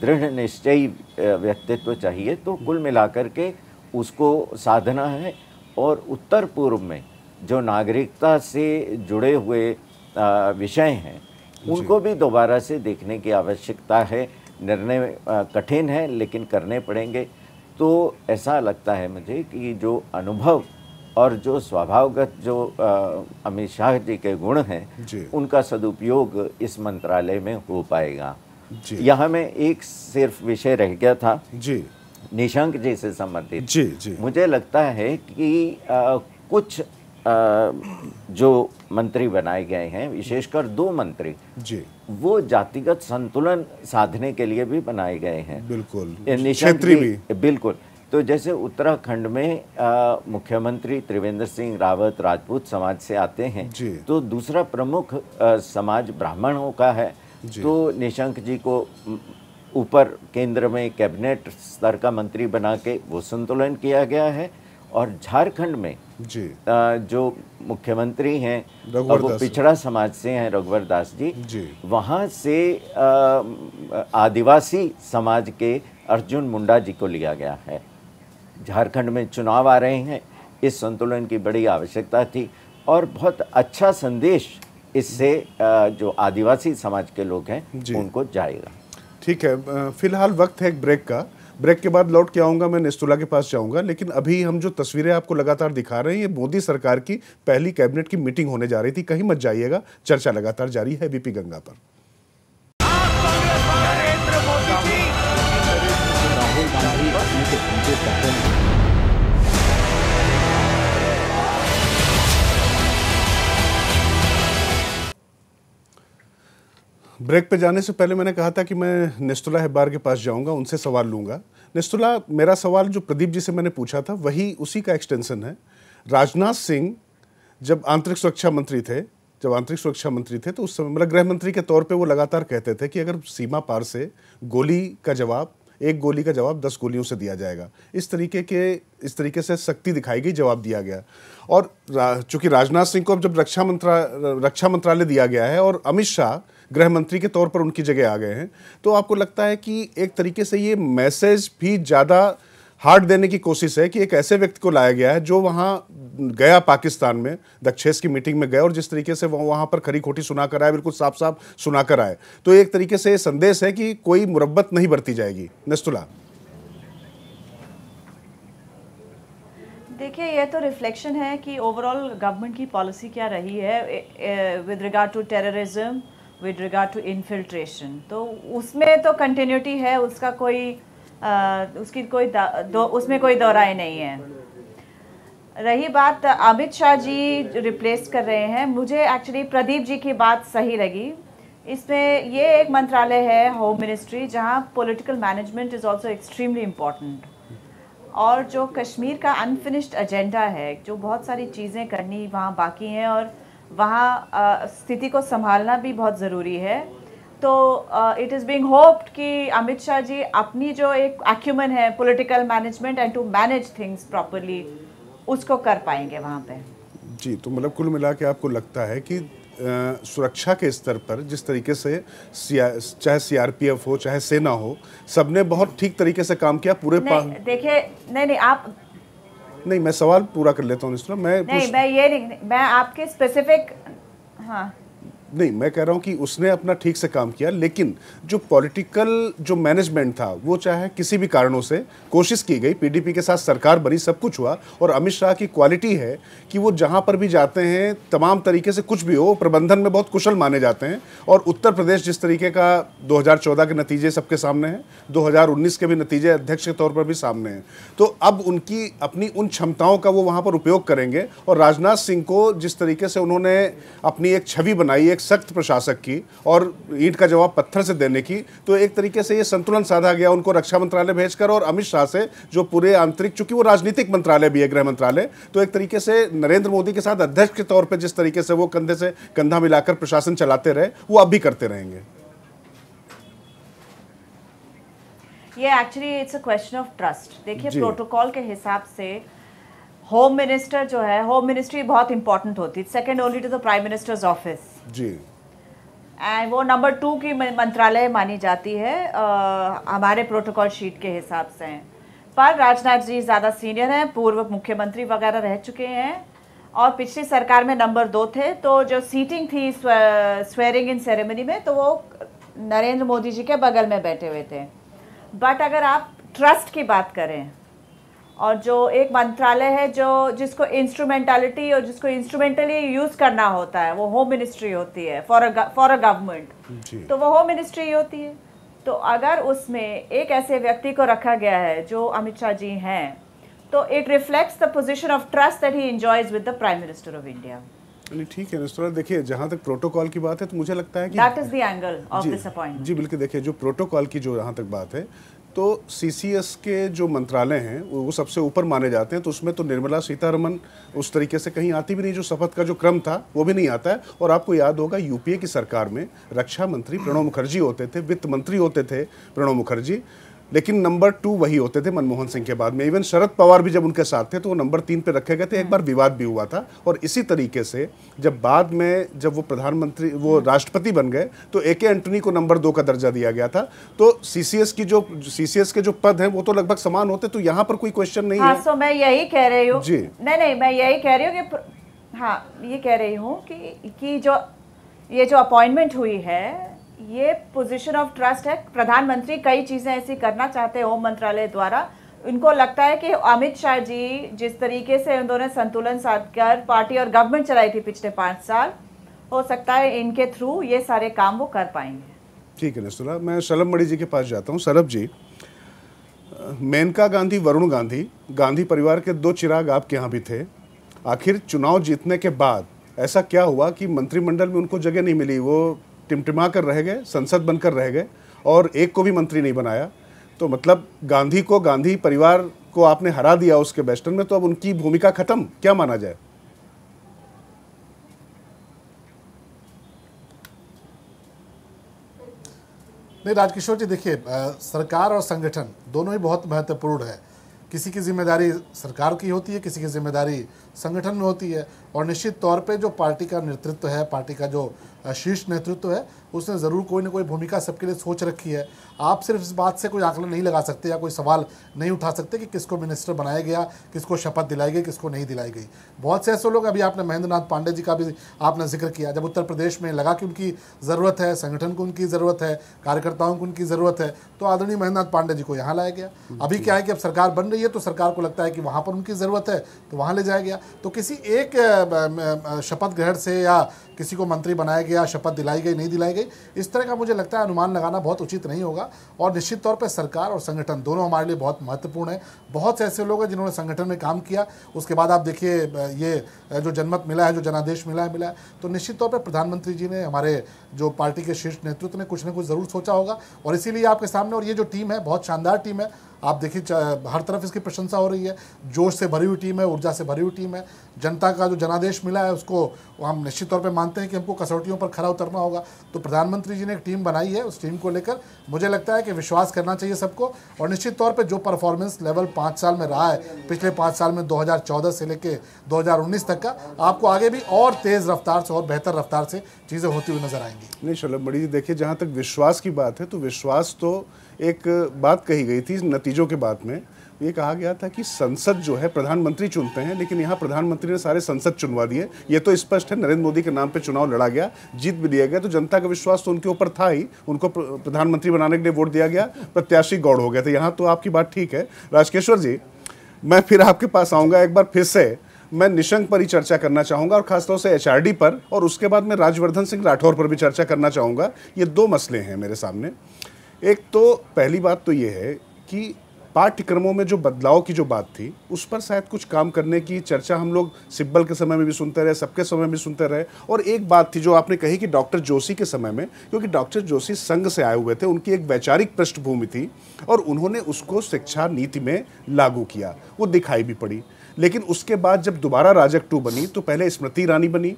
दृढ़ निश्चयी व्यक्तित्व चाहिए तो कुल मिलाकर के उसको साधना है और उत्तर पूर्व में जो नागरिकता से जुड़े हुए विषय हैं उनको भी दोबारा से देखने की आवश्यकता है निर्णय कठिन है लेकिन करने पड़ेंगे तो ऐसा लगता है मुझे कि जो अनुभव और जो स्वभावगत जो अमित शाह जी के गुण हैं उनका सदुपयोग इस मंत्रालय में हो पाएगा यहाँ में एक सिर्फ विषय रह गया था जी निशंक जी से संबंधित जी, जी। मुझे लगता है कि आ, कुछ जो मंत्री बनाए गए हैं विशेषकर दो मंत्री जी वो जातिगत संतुलन साधने के लिए भी बनाए गए हैं बिल्कुल क्षेत्रीय भी बिल्कुल तो जैसे उत्तराखंड में मुख्यमंत्री त्रिवेंद्र सिंह रावत राजपूत समाज से आते हैं तो दूसरा प्रमुख आ, समाज ब्राह्मणों का है तो निशंक जी को ऊपर केंद्र में कैबिनेट स्तर का मंत्री बना के वो संतुलन किया गया है और झारखंड में जी जो मुख्यमंत्री हैं और वो पिछड़ा समाज से हैं रघुवर दास जी, जी। वहाँ से आदिवासी समाज के अर्जुन मुंडा जी को लिया गया है झारखंड में चुनाव आ रहे हैं इस संतुलन की बड़ी आवश्यकता थी और बहुत अच्छा संदेश इससे जो आदिवासी समाज के लोग हैं उनको जाएगा ठीक है फिलहाल वक्त है एक ब्रेक का ब्रेक के बाद लौट के आऊंगा मैं निस्तुला के पास जाऊंगा लेकिन अभी हम जो तस्वीरें आपको लगातार दिखा रहे हैं ये मोदी सरकार की पहली कैबिनेट की मीटिंग होने जा रही थी कहीं मत जाइएगा चर्चा लगातार जारी है बीपी गंगा पर राहुल गांधी ब्रेक पे जाने से पहले मैंने कहा था कि मैं निस्तुला हेब्बार के पास जाऊंगा उनसे सवाल लूंगा निस्तुला मेरा सवाल जो प्रदीप जी से मैंने पूछा था वही उसी का एक्सटेंशन है राजनाथ सिंह जब आंतरिक सुरक्षा मंत्री थे जब आंतरिक सुरक्षा मंत्री थे तो उस समय मतलब गृह मंत्री के तौर पे वो लगातार कहते थे कि अगर सीमा पार से गोली का जवाब एक गोली का जवाब दस गोलियों से दिया जाएगा इस तरीके के इस तरीके से सख्ती दिखाई गई जवाब दिया गया और रा, चूंकि राजनाथ सिंह को अब जब रक्षा मंत्रा रक्षा मंत्रालय दिया गया है और अमित शाह गृह मंत्री के तौर पर उनकी जगह आ गए हैं तो आपको लगता है कि एक तरीके से ये मैसेज भी ज़्यादा हार्ड देने की कोशिश है कि एक ऐसे व्यक्ति को लाया गया है जो वहाँ गया पाकिस्तान में दक्षेस की मीटिंग में गया और जिस तरीके से वो वहाँ पर खरी खोटी सुना कर आए बिल्कुल साफ साफ सुना कर आए तो एक तरीके से संदेश है कि कोई मुरबत नहीं बरती जाएगी नस्तुला देखिए ये तो रिफ्लेक्शन है कि ओवरऑल गवर्नमेंट की पॉलिसी क्या रही है with regard to terrorism with regard to infiltration तो उसमें तो कंटिन्यूटी है उसका कोई आ, उसकी कोई दो, उसमें कोई दोराए नहीं है रही बात अमित शाह जी रिप्लेस कर रहे हैं मुझे एक्चुअली प्रदीप जी की बात सही लगी इसमें ये एक मंत्रालय है होम मिनिस्ट्री जहाँ political management is also extremely important और जो कश्मीर का अनफिनिश्ड एजेंडा है जो बहुत सारी चीज़ें करनी वहाँ बाकी हैं और वहाँ स्थिति को संभालना भी बहुत ज़रूरी है तो इट इज़ बीइंग होप्ड कि अमित शाह जी अपनी जो एक एक्यूमन है political management and to manage things properly उसको कर पाएंगे वहाँ पे जी तो मतलब कुल मिला के आपको लगता है कि आ, सुरक्षा के स्तर पर जिस तरीके से सिया, चाहे सीआरपीएफ हो चाहे सेना हो सबने बहुत ठीक तरीके से काम किया पूरे देखिए नहीं नहीं आप नहीं मैं सवाल पूरा कर लेता हूँ मैं नहीं मैं ये नहीं मैं आपके स्पेसिफिक हाँ नहीं मैं कह रहा हूँ कि उसने अपना ठीक से काम किया लेकिन जो पॉलिटिकल जो मैनेजमेंट था वो चाहे किसी भी कारणों से कोशिश की गई पीडीपी के साथ सरकार बनी सब कुछ हुआ और अमित शाह की क्वालिटी है कि वो जहाँ पर भी जाते हैं तमाम तरीके से कुछ भी हो प्रबंधन में बहुत कुशल माने जाते हैं और उत्तर प्रदेश जिस तरीके का दो के नतीजे सबके सामने हैं दो के भी नतीजे अध्यक्ष के तौर पर भी सामने हैं तो अब उनकी अपनी उन क्षमताओं का वो वहाँ पर उपयोग करेंगे और राजनाथ सिंह को जिस तरीके से उन्होंने अपनी एक छवि बनाई एक एक सख्त प्रशासक की और ईट का जवाब पत्थर से देने की तो एक तरीके से ये संतुलन साधा गया उनको रक्षा मंत्रालय भेजकर और अमित शाह से जो पूरे आंतरिक चूंकि वो राजनीतिक मंत्रालय भी है गृह मंत्रालय तो एक तरीके से नरेंद्र मोदी के साथ अध्यक्ष के तौर पर जिस तरीके से वो कंधे से कंधा मिलाकर प्रशासन चलाते रहे वो अब भी करते रहेंगे ये actually it's a question of trust देखिए प्रोटोकॉल के हिसाब से होम मिनिस्टर जो है होम मिनिस्ट्री बहुत इंपॉर्टेंट होती है second only to the prime minister's office जी एंड वो नंबर टू की मंत्रालय मानी जाती है आ, हमारे प्रोटोकॉल शीट के हिसाब से हैं पर राजनाथ जी ज़्यादा सीनियर हैं पूर्व मुख्यमंत्री वगैरह रह चुके हैं और पिछली सरकार में नंबर दो थे तो जो सीटिंग थी स्वेरिंग इन सेरेमनी में तो वो नरेंद्र मोदी जी के बगल में बैठे हुए थे बट अगर आप ट्रस्ट की बात करें और जो एक मंत्रालय है जो जिसको इंस्ट्रूमेंटलिटी और जिसको इंस्ट्रूमेंटली यूज़ करना होता है वो होम मिनिस्ट्री होती है फॉर फॉर अ गवर्नमेंट तो वो होम मिनिस्ट्री होती है तो अगर उसमें एक ऐसे व्यक्ति को रखा गया है जो अमित शाह जी हैं तो it reflects the position of trust that he enjoys with the prime minister of India ठीक है रेस्टोरेंट देखिए जहाँ तक प्रोटोकॉल की बात है तो मुझे लगता है कि that is the angle of this appointment जी बिल्कुल देखिए जो प्रोटोकॉल की जो यहाँ तक बात है तो सी के जो मंत्रालय हैं वो सबसे ऊपर माने जाते हैं तो उसमें तो निर्मला सीतारमन उस तरीके से कहीं आती भी नहीं जो शपथ का जो क्रम था वो भी नहीं आता है और आपको याद होगा यूपीए की सरकार में रक्षा मंत्री प्रणब मुखर्जी होते थे वित्त मंत्री होते थे प्रणब मुखर्जी लेकिन नंबर टू वही होते थे मनमोहन सिंह के बाद में इवन शरद पवार भी जब उनके साथ थे तो वो नंबर तीन पे रखे गए थे एक बार विवाद भी हुआ था और इसी तरीके से जब बाद में जब वो प्रधानमंत्री वो राष्ट्रपति बन गए तो ए के एंटनी को नंबर दो का दर्जा दिया गया था तो सी की जो सीसीएस के जो पद हैं वो तो लगभग समान होते तो यहाँ पर कोई क्वेश्चन नहीं हाँ, है सो मैं यही कह रही हूँ जी नहीं नहीं मैं यही कह रही हूँ कि हाँ ये कह रही हूँ कि जो ये जो अपॉइंटमेंट हुई है ये पोजीशन ऑफ ट्रस्ट है प्रधानमंत्री कई चीज़ें ऐसी करना चाहते हैं होम मंत्रालय द्वारा उनको लगता है कि अमित शाह जी जिस तरीके से उन्होंने संतुलन साधकर पार्टी और गवर्नमेंट चलाई थी पिछले पांच साल हो सकता है इनके थ्रू ये सारे काम वो कर पाएंगे ठीक है नसुला मैं सलम मणि जी के पास जाता हूँ सलभ जी मेनका गांधी वरुण गांधी गांधी परिवार के दो चिराग आपके यहाँ भी थे आखिर चुनाव जीतने के बाद ऐसा क्या हुआ कि मंत्रिमंडल में उनको जगह नहीं मिली वो टिमटिमा कर रह गए संसद बनकर रह गए और एक को भी मंत्री नहीं बनाया तो मतलब गांधी को गांधी परिवार को आपने हरा दिया उसके बेस्टन में तो अब उनकी भूमिका खत्म क्या माना जाए नहीं राजकिशोर जी देखिए सरकार और संगठन दोनों ही बहुत महत्वपूर्ण है किसी की जिम्मेदारी सरकार की होती है किसी की जिम्मेदारी संगठन में होती है और निश्चित तौर पे जो पार्टी का नेतृत्व है पार्टी का जो शीर्ष नेतृत्व है उसने ज़रूर कोई ना कोई भूमिका सबके लिए सोच रखी है आप सिर्फ इस बात से कोई आंकलन नहीं लगा सकते या कोई सवाल नहीं उठा सकते कि किसको मिनिस्टर बनाया गया किसको शपथ दिलाई गई किसको नहीं दिलाई गई बहुत से ऐसे लोग अभी आपने महेंद्र नाथ पांडे जी का भी आपने जिक्र किया जब उत्तर प्रदेश में लगा कि उनकी ज़रूरत है संगठन को उनकी ज़रूरत है कार्यकर्ताओं को उनकी ज़रूरत है तो आदरणीय महेंद्र नाथ पांडे जी को यहाँ लाया गया अभी क्या है कि अब सरकार बन रही है तो सरकार को लगता है कि वहाँ पर उनकी ज़रूरत है तो वहाँ ले जाया गया तो किसी एक शपथ ग्रहण से या किसी को मंत्री बनाया गया शपथ दिलाई गई नहीं दिलाई गई इस तरह का मुझे लगता है अनुमान लगाना बहुत उचित नहीं होगा और निश्चित तौर पर सरकार और संगठन दोनों हमारे लिए बहुत महत्वपूर्ण है बहुत से ऐसे लोग हैं जिन्होंने संगठन में काम किया उसके बाद आप देखिए ये जो जनमत मिला है जो जनादेश मिला है मिला है तो निश्चित तौर पर प्रधानमंत्री जी ने हमारे जो पार्टी के शीर्ष नेतृत्व ने कुछ ना कुछ ज़रूर सोचा होगा और इसीलिए आपके सामने और ये जो टीम है बहुत शानदार टीम है आप देखिए हर तरफ इसकी प्रशंसा हो रही है जोश से भरी हुई टीम है ऊर्जा से भरी हुई टीम है जनता का जो जनादेश मिला है उसको हम निश्चित तौर पर मानते हैं कि हमको कसौटियों पर खरा उतरना होगा तो प्रधानमंत्री जी ने एक टीम बनाई है उस टीम को लेकर मुझे लगता है कि विश्वास करना चाहिए सबको और निश्चित तौर पर जो परफॉर्मेंस लेवल पाँच साल में रहा है पिछले पाँच साल में दो से लेकर दो तक का आपको आगे भी और तेज़ रफ्तार से और बेहतर रफ्तार से चीज़ें होती हुई नजर आएंगी नहीं शलभ मणि जी देखिए जहाँ तक विश्वास की बात है तो विश्वास तो एक बात कही गई थी नतीजों के बाद में ये कहा गया था कि संसद जो है प्रधानमंत्री चुनते हैं लेकिन यहाँ प्रधानमंत्री ने सारे संसद चुनवा दिए ये तो स्पष्ट है नरेंद्र मोदी के नाम पे चुनाव लड़ा गया जीत भी लिया गया तो जनता का विश्वास तो उनके ऊपर था ही उनको प्रधानमंत्री बनाने के लिए वोट दिया गया प्रत्याशी गौड़ हो गया था यहाँ तो आपकी बात ठीक है राजकेश्वर जी मैं फिर आपके पास आऊँगा एक बार फिर से मैं निशंक पर ही चर्चा करना चाहूँगा और खासतौर से एच पर और उसके बाद मैं राज्यवर्धन सिंह राठौर पर भी चर्चा करना चाहूँगा ये दो मसले हैं मेरे सामने एक तो पहली बात तो ये है कि पाठ्यक्रमों में जो बदलाव की जो बात थी उस पर शायद कुछ काम करने की चर्चा हम लोग सिब्बल के समय में भी सुनते रहे सबके समय में भी सुनते रहे और एक बात थी जो आपने कही कि डॉक्टर जोशी के समय में क्योंकि डॉक्टर जोशी संघ से आए हुए थे उनकी एक वैचारिक पृष्ठभूमि थी और उन्होंने उसको शिक्षा नीति में लागू किया वो दिखाई भी पड़ी लेकिन उसके बाद जब दोबारा राजक टू बनी तो पहले स्मृति ईरानी बनी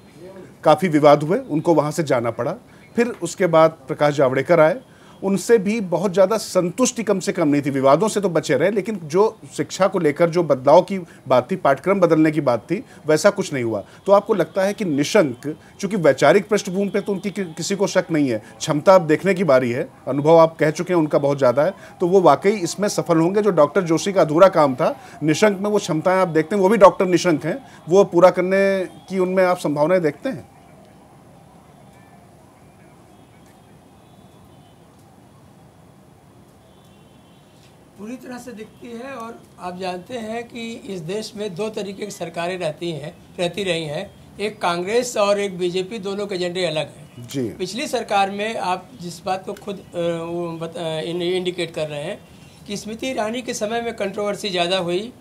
काफ़ी विवाद हुए उनको वहाँ से जाना पड़ा फिर उसके बाद प्रकाश जावड़ेकर आए उनसे भी बहुत ज़्यादा संतुष्टि कम से कम नहीं थी विवादों से तो बचे रहे लेकिन जो शिक्षा को लेकर जो बदलाव की बात थी पाठ्यक्रम बदलने की बात थी वैसा कुछ नहीं हुआ तो आपको लगता है कि निशंक चूंकि वैचारिक पृष्ठभूमि पर तो उनकी कि, किसी को शक नहीं है क्षमता आप देखने की बारी है अनुभव आप कह चुके हैं उनका बहुत ज़्यादा है तो वो वाकई इसमें सफल होंगे जो डॉक्टर जोशी का अधूरा काम था निशंक में वो क्षमताएँ आप देखते हैं वो भी डॉक्टर निशंक हैं वो पूरा करने की उनमें आप संभावनाएँ देखते हैं पूरी तरह से दिखती है और आप जानते हैं कि इस देश में दो तरीके की सरकारें रहती हैं रहती रही हैं एक कांग्रेस और एक बीजेपी दोनों के एजेंडे अलग हैं जी पिछली सरकार में आप जिस बात को खुद इंडिकेट कर रहे हैं कि स्मृति ईरानी के समय में कंट्रोवर्सी ज़्यादा हुई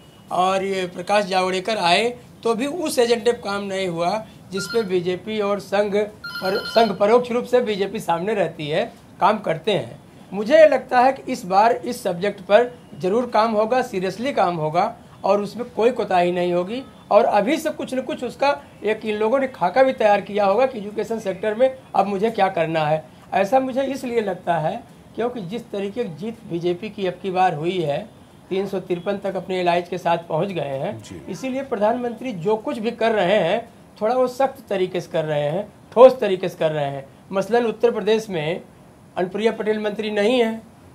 और ये प्रकाश जावड़ेकर आए तो भी उस एजेंडे पर काम नहीं हुआ जिसपे बीजेपी और संघ पर संघ परोक्ष रूप से बीजेपी सामने रहती है काम करते हैं मुझे लगता है कि इस बार इस सब्जेक्ट पर ज़रूर काम होगा सीरियसली काम होगा और उसमें कोई कोताही नहीं होगी और अभी से कुछ न कुछ उसका एक इन लोगों ने खाका भी तैयार किया होगा कि एजुकेशन सेक्टर में अब मुझे क्या करना है ऐसा मुझे इसलिए लगता है क्योंकि जिस तरीके की जीत बीजेपी की अब की बार हुई है तीन सौ तिरपन तक अपने इलाज के साथ पहुंच गए हैं इसीलिए प्रधानमंत्री जो कुछ भी कर रहे हैं थोड़ा वो सख्त तरीके से कर रहे हैं ठोस तरीके से कर रहे हैं मसलन उत्तर प्रदेश में अनुप्रिया पटेल मंत्री नहीं है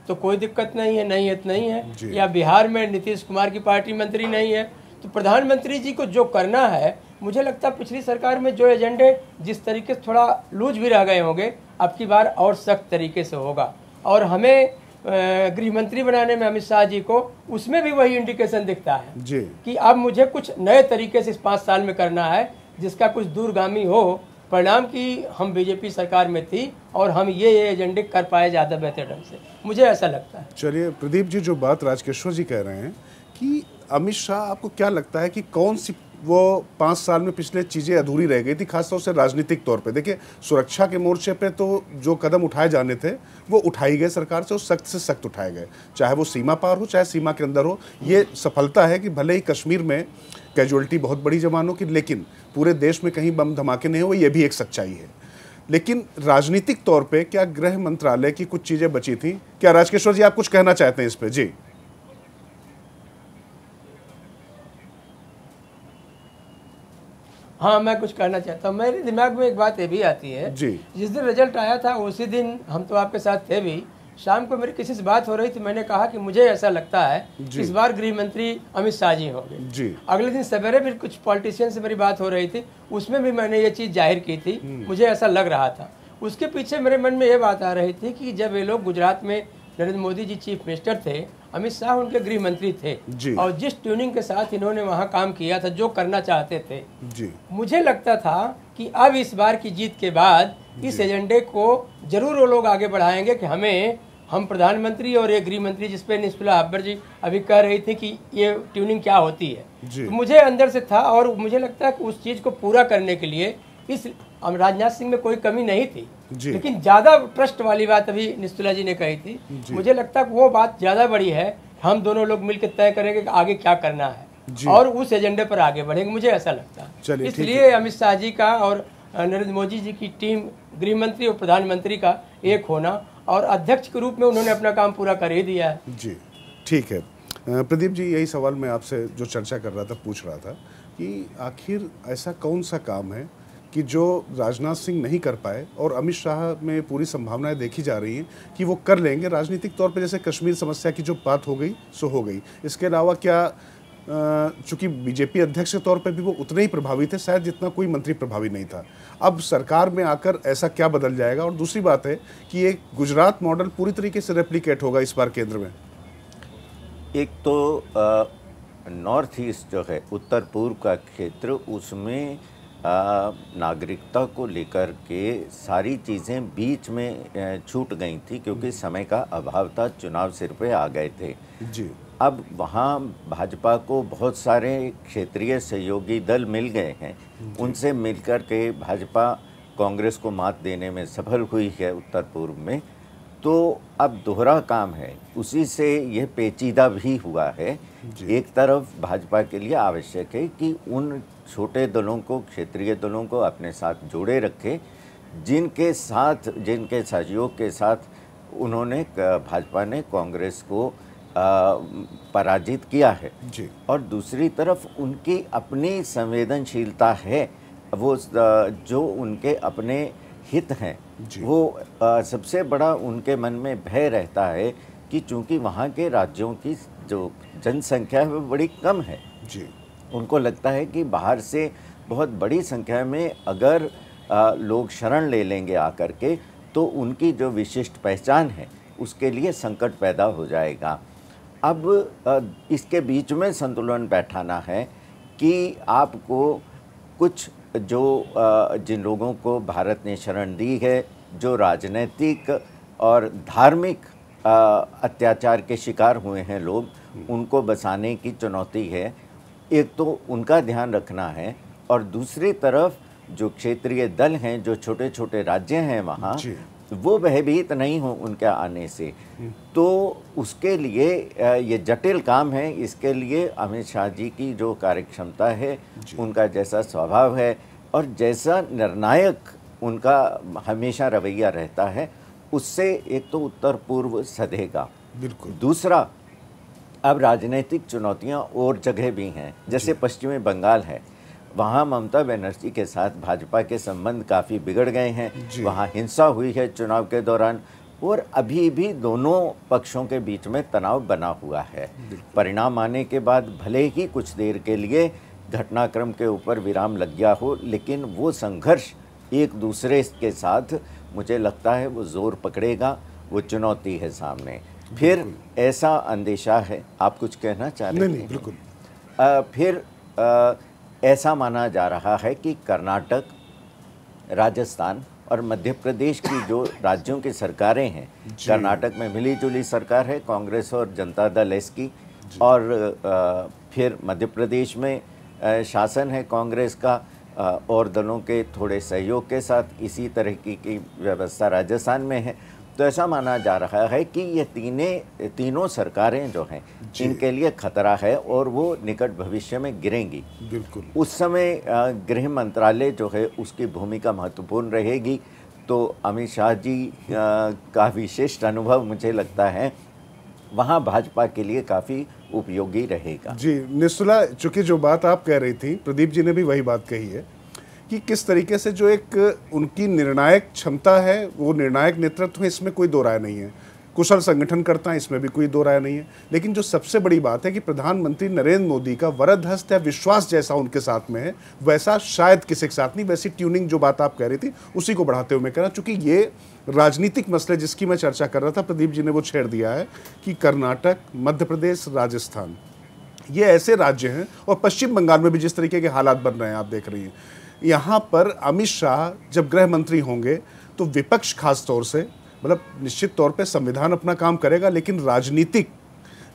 तो कोई दिक्कत नहीं है नहीं है तो नहीं है या बिहार में नीतीश कुमार की पार्टी मंत्री नहीं है तो प्रधानमंत्री जी को जो करना है मुझे लगता है पिछली सरकार में जो एजेंडे जिस तरीके से थोड़ा लूज भी रह गए होंगे अब की बार और सख्त तरीके से होगा और हमें गृह मंत्री बनाने में अमित शाह जी को उसमें भी वही इंडिकेशन दिखता है जी। कि अब मुझे कुछ नए तरीके से इस पाँच साल में करना है जिसका कुछ दूरगामी हो परिणाम कि हम बीजेपी सरकार में थी और हम ये ये एजेंडे कर पाए ज़्यादा बेहतर ढंग से मुझे ऐसा लगता है चलिए प्रदीप जी जो बात राजकेश्वर जी कह रहे हैं कि अमित शाह आपको क्या लगता है कि कौन सी वो पाँच साल में पिछले चीज़ें अधूरी रह गई थी खासतौर से राजनीतिक तौर पे देखिए सुरक्षा के मोर्चे पे तो जो कदम उठाए जाने थे वो उठाई गए सरकार से और सख्त से सख्त उठाए गए चाहे वो सीमा पार हो चाहे सीमा के अंदर हो ये सफलता है कि भले ही कश्मीर में कैजुअलिटी बहुत बड़ी जवानों की लेकिन पूरे देश में कहीं बम धमाके नहीं हुए ये भी एक सच्चाई है लेकिन राजनीतिक तौर पे क्या गृह मंत्रालय की कुछ चीज़ें बची थी क्या राजकिशोर जी आप कुछ कहना चाहते हैं इस पर जी हाँ मैं कुछ कहना चाहता हूँ मेरे दिमाग में एक बात ये भी आती है जी जिस दिन रिजल्ट आया था उसी दिन हम तो आपके साथ थे भी शाम को मेरी किसी से बात हो रही थी मैंने कहा कि मुझे ऐसा लगता है इस बार गृह मंत्री अमित शाह जी होंगे जी अगले दिन सवेरे भी कुछ पॉलिटिशियन से मेरी बात हो रही थी उसमें भी मैंने ये चीज़ जाहिर की थी हम्म। मुझे ऐसा लग रहा था उसके पीछे मेरे मन में ये बात आ रही थी कि जब ये लोग गुजरात में नरेंद्र मोदी जी चीफ मिनिस्टर थे अमित शाह उनके गृह मंत्री थे और जिस ट्यूनिंग के साथ इन्होंने वहाँ काम किया था जो करना चाहते थे जी। मुझे लगता था कि अब इस बार की जीत के बाद इस एजेंडे को जरूर वो लोग आगे बढ़ाएंगे कि हमें हम प्रधानमंत्री और ये गृह मंत्री जिसपे निस्फुला अब्बर जी अभी कह रही थी कि ये ट्यूनिंग क्या होती है तो मुझे अंदर से था और मुझे लगता है कि उस चीज़ को पूरा करने के लिए इस राजनाथ सिंह में कोई कमी नहीं थी लेकिन ज्यादा प्रश्न वाली बात अभी निस्तुला जी ने कही थी मुझे लगता है वो बात ज्यादा बड़ी है हम दोनों लोग मिलकर तय करेंगे कि आगे क्या करना है और उस एजेंडे पर आगे बढ़ेंगे मुझे ऐसा लगता है इसलिए अमित शाह जी का और नरेंद्र मोदी जी की टीम गृह मंत्री और प्रधानमंत्री का एक होना और अध्यक्ष के रूप में उन्होंने अपना काम पूरा कर ही दिया है जी ठीक है प्रदीप जी यही सवाल मैं आपसे जो चर्चा कर रहा था पूछ रहा था कि आखिर ऐसा कौन सा काम है कि जो राजनाथ सिंह नहीं कर पाए और अमित शाह में पूरी संभावनाएं देखी जा रही हैं कि वो कर लेंगे राजनीतिक तौर पर जैसे कश्मीर समस्या की जो बात हो गई सो हो गई इसके अलावा क्या चूंकि बीजेपी अध्यक्ष के तौर पर भी वो उतने ही प्रभावी थे शायद जितना कोई मंत्री प्रभावी नहीं था अब सरकार में आकर ऐसा क्या बदल जाएगा और दूसरी बात है कि ये गुजरात मॉडल पूरी तरीके से रेप्लीकेट होगा इस बार केंद्र में एक तो नॉर्थ ईस्ट जो है उत्तर पूर्व का क्षेत्र उसमें नागरिकता को लेकर के सारी चीज़ें बीच में छूट गई थी क्योंकि समय का अभाव था चुनाव सिर पे आ गए थे जी अब वहाँ भाजपा को बहुत सारे क्षेत्रीय सहयोगी दल मिल गए हैं उनसे मिलकर के भाजपा कांग्रेस को मात देने में सफल हुई है उत्तर पूर्व में तो अब दोहरा काम है उसी से यह पेचीदा भी हुआ है एक तरफ भाजपा के लिए आवश्यक है कि उन छोटे दलों को क्षेत्रीय दलों को अपने साथ जोड़े रखे जिनके साथ जिनके सहयोग के साथ उन्होंने भाजपा ने कांग्रेस को पराजित किया है जी। और दूसरी तरफ उनकी अपनी संवेदनशीलता है वो जो उनके अपने हित हैं वो सबसे बड़ा उनके मन में भय रहता है कि चूंकि वहाँ के राज्यों की जो जनसंख्या है वो बड़ी कम है जी उनको लगता है कि बाहर से बहुत बड़ी संख्या में अगर आ, लोग शरण ले लेंगे आकर के तो उनकी जो विशिष्ट पहचान है उसके लिए संकट पैदा हो जाएगा अब आ, इसके बीच में संतुलन बैठाना है कि आपको कुछ जो आ, जिन लोगों को भारत ने शरण दी है जो राजनैतिक और धार्मिक अत्याचार के शिकार हुए हैं लोग हम्म। उनको बसाने की चुनौती है एक तो उनका ध्यान रखना है और दूसरी तरफ जो क्षेत्रीय दल हैं जो छोटे छोटे राज्य हैं वहाँ वो भयभीत नहीं हो उनके आने से हम्म। तो उसके लिए ये जटिल काम है इसके लिए अमित शाह जी की जो कार्यक्षमता है उनका जैसा स्वभाव है और जैसा निर्णायक उनका हमेशा रवैया रहता है उससे एक तो उत्तर पूर्व सधेगा बिल्कुल दूसरा अब राजनीतिक चुनौतियां और जगह भी हैं जैसे पश्चिमी बंगाल है वहाँ ममता बनर्जी के साथ भाजपा के संबंध काफ़ी बिगड़ गए हैं वहाँ हिंसा हुई है चुनाव के दौरान और अभी भी दोनों पक्षों के बीच में तनाव बना हुआ है परिणाम आने के बाद भले ही कुछ देर के लिए घटनाक्रम के ऊपर विराम लग गया हो लेकिन वो संघर्ष एक दूसरे के साथ मुझे लगता है वो जोर पकड़ेगा वो चुनौती है सामने फिर ऐसा अंदेशा है आप कुछ कहना चाह रहे नहीं, नहीं बिल्कुल फिर आ, ऐसा माना जा रहा है कि कर्नाटक राजस्थान और मध्य प्रदेश की जो राज्यों की सरकारें हैं कर्नाटक में मिली जुली सरकार है कांग्रेस और जनता दल एस की और आ, फिर मध्य प्रदेश में आ, शासन है कांग्रेस का और दलों के थोड़े सहयोग के साथ इसी तरह की व्यवस्था राजस्थान में है तो ऐसा माना जा रहा है कि ये तीने तीनों सरकारें जो हैं इनके लिए खतरा है और वो निकट भविष्य में गिरेंगी बिल्कुल उस समय गृह मंत्रालय जो है उसकी भूमिका महत्वपूर्ण रहेगी तो अमित शाह जी का विशिष्ट अनुभव मुझे लगता है वहाँ भाजपा के लिए काफ़ी उपयोगी रहेगा जी निस्तुला चूँकि जो बात आप कह रही थी प्रदीप जी ने भी वही बात कही है कि किस तरीके से जो एक उनकी निर्णायक क्षमता है वो निर्णायक नेतृत्व है इसमें कोई दो राय नहीं है कुशल संगठन करता है इसमें भी कोई दो राय नहीं है लेकिन जो सबसे बड़ी बात है कि प्रधानमंत्री नरेंद्र मोदी का वरद हस्त या विश्वास जैसा उनके साथ में है वैसा शायद किसी के साथ नहीं वैसी ट्यूनिंग जो बात आप कह रही थी उसी को बढ़ाते हुए मैं कह रहा चूंकि ये राजनीतिक मसले जिसकी मैं चर्चा कर रहा था प्रदीप जी ने वो छेड़ दिया है कि कर्नाटक मध्य प्रदेश राजस्थान ये ऐसे राज्य हैं और पश्चिम बंगाल में भी जिस तरीके के हालात बन रहे हैं आप देख रही हैं यहाँ पर अमित शाह जब गृह मंत्री होंगे तो विपक्ष खास तौर से मतलब निश्चित तौर पे संविधान अपना काम करेगा लेकिन राजनीतिक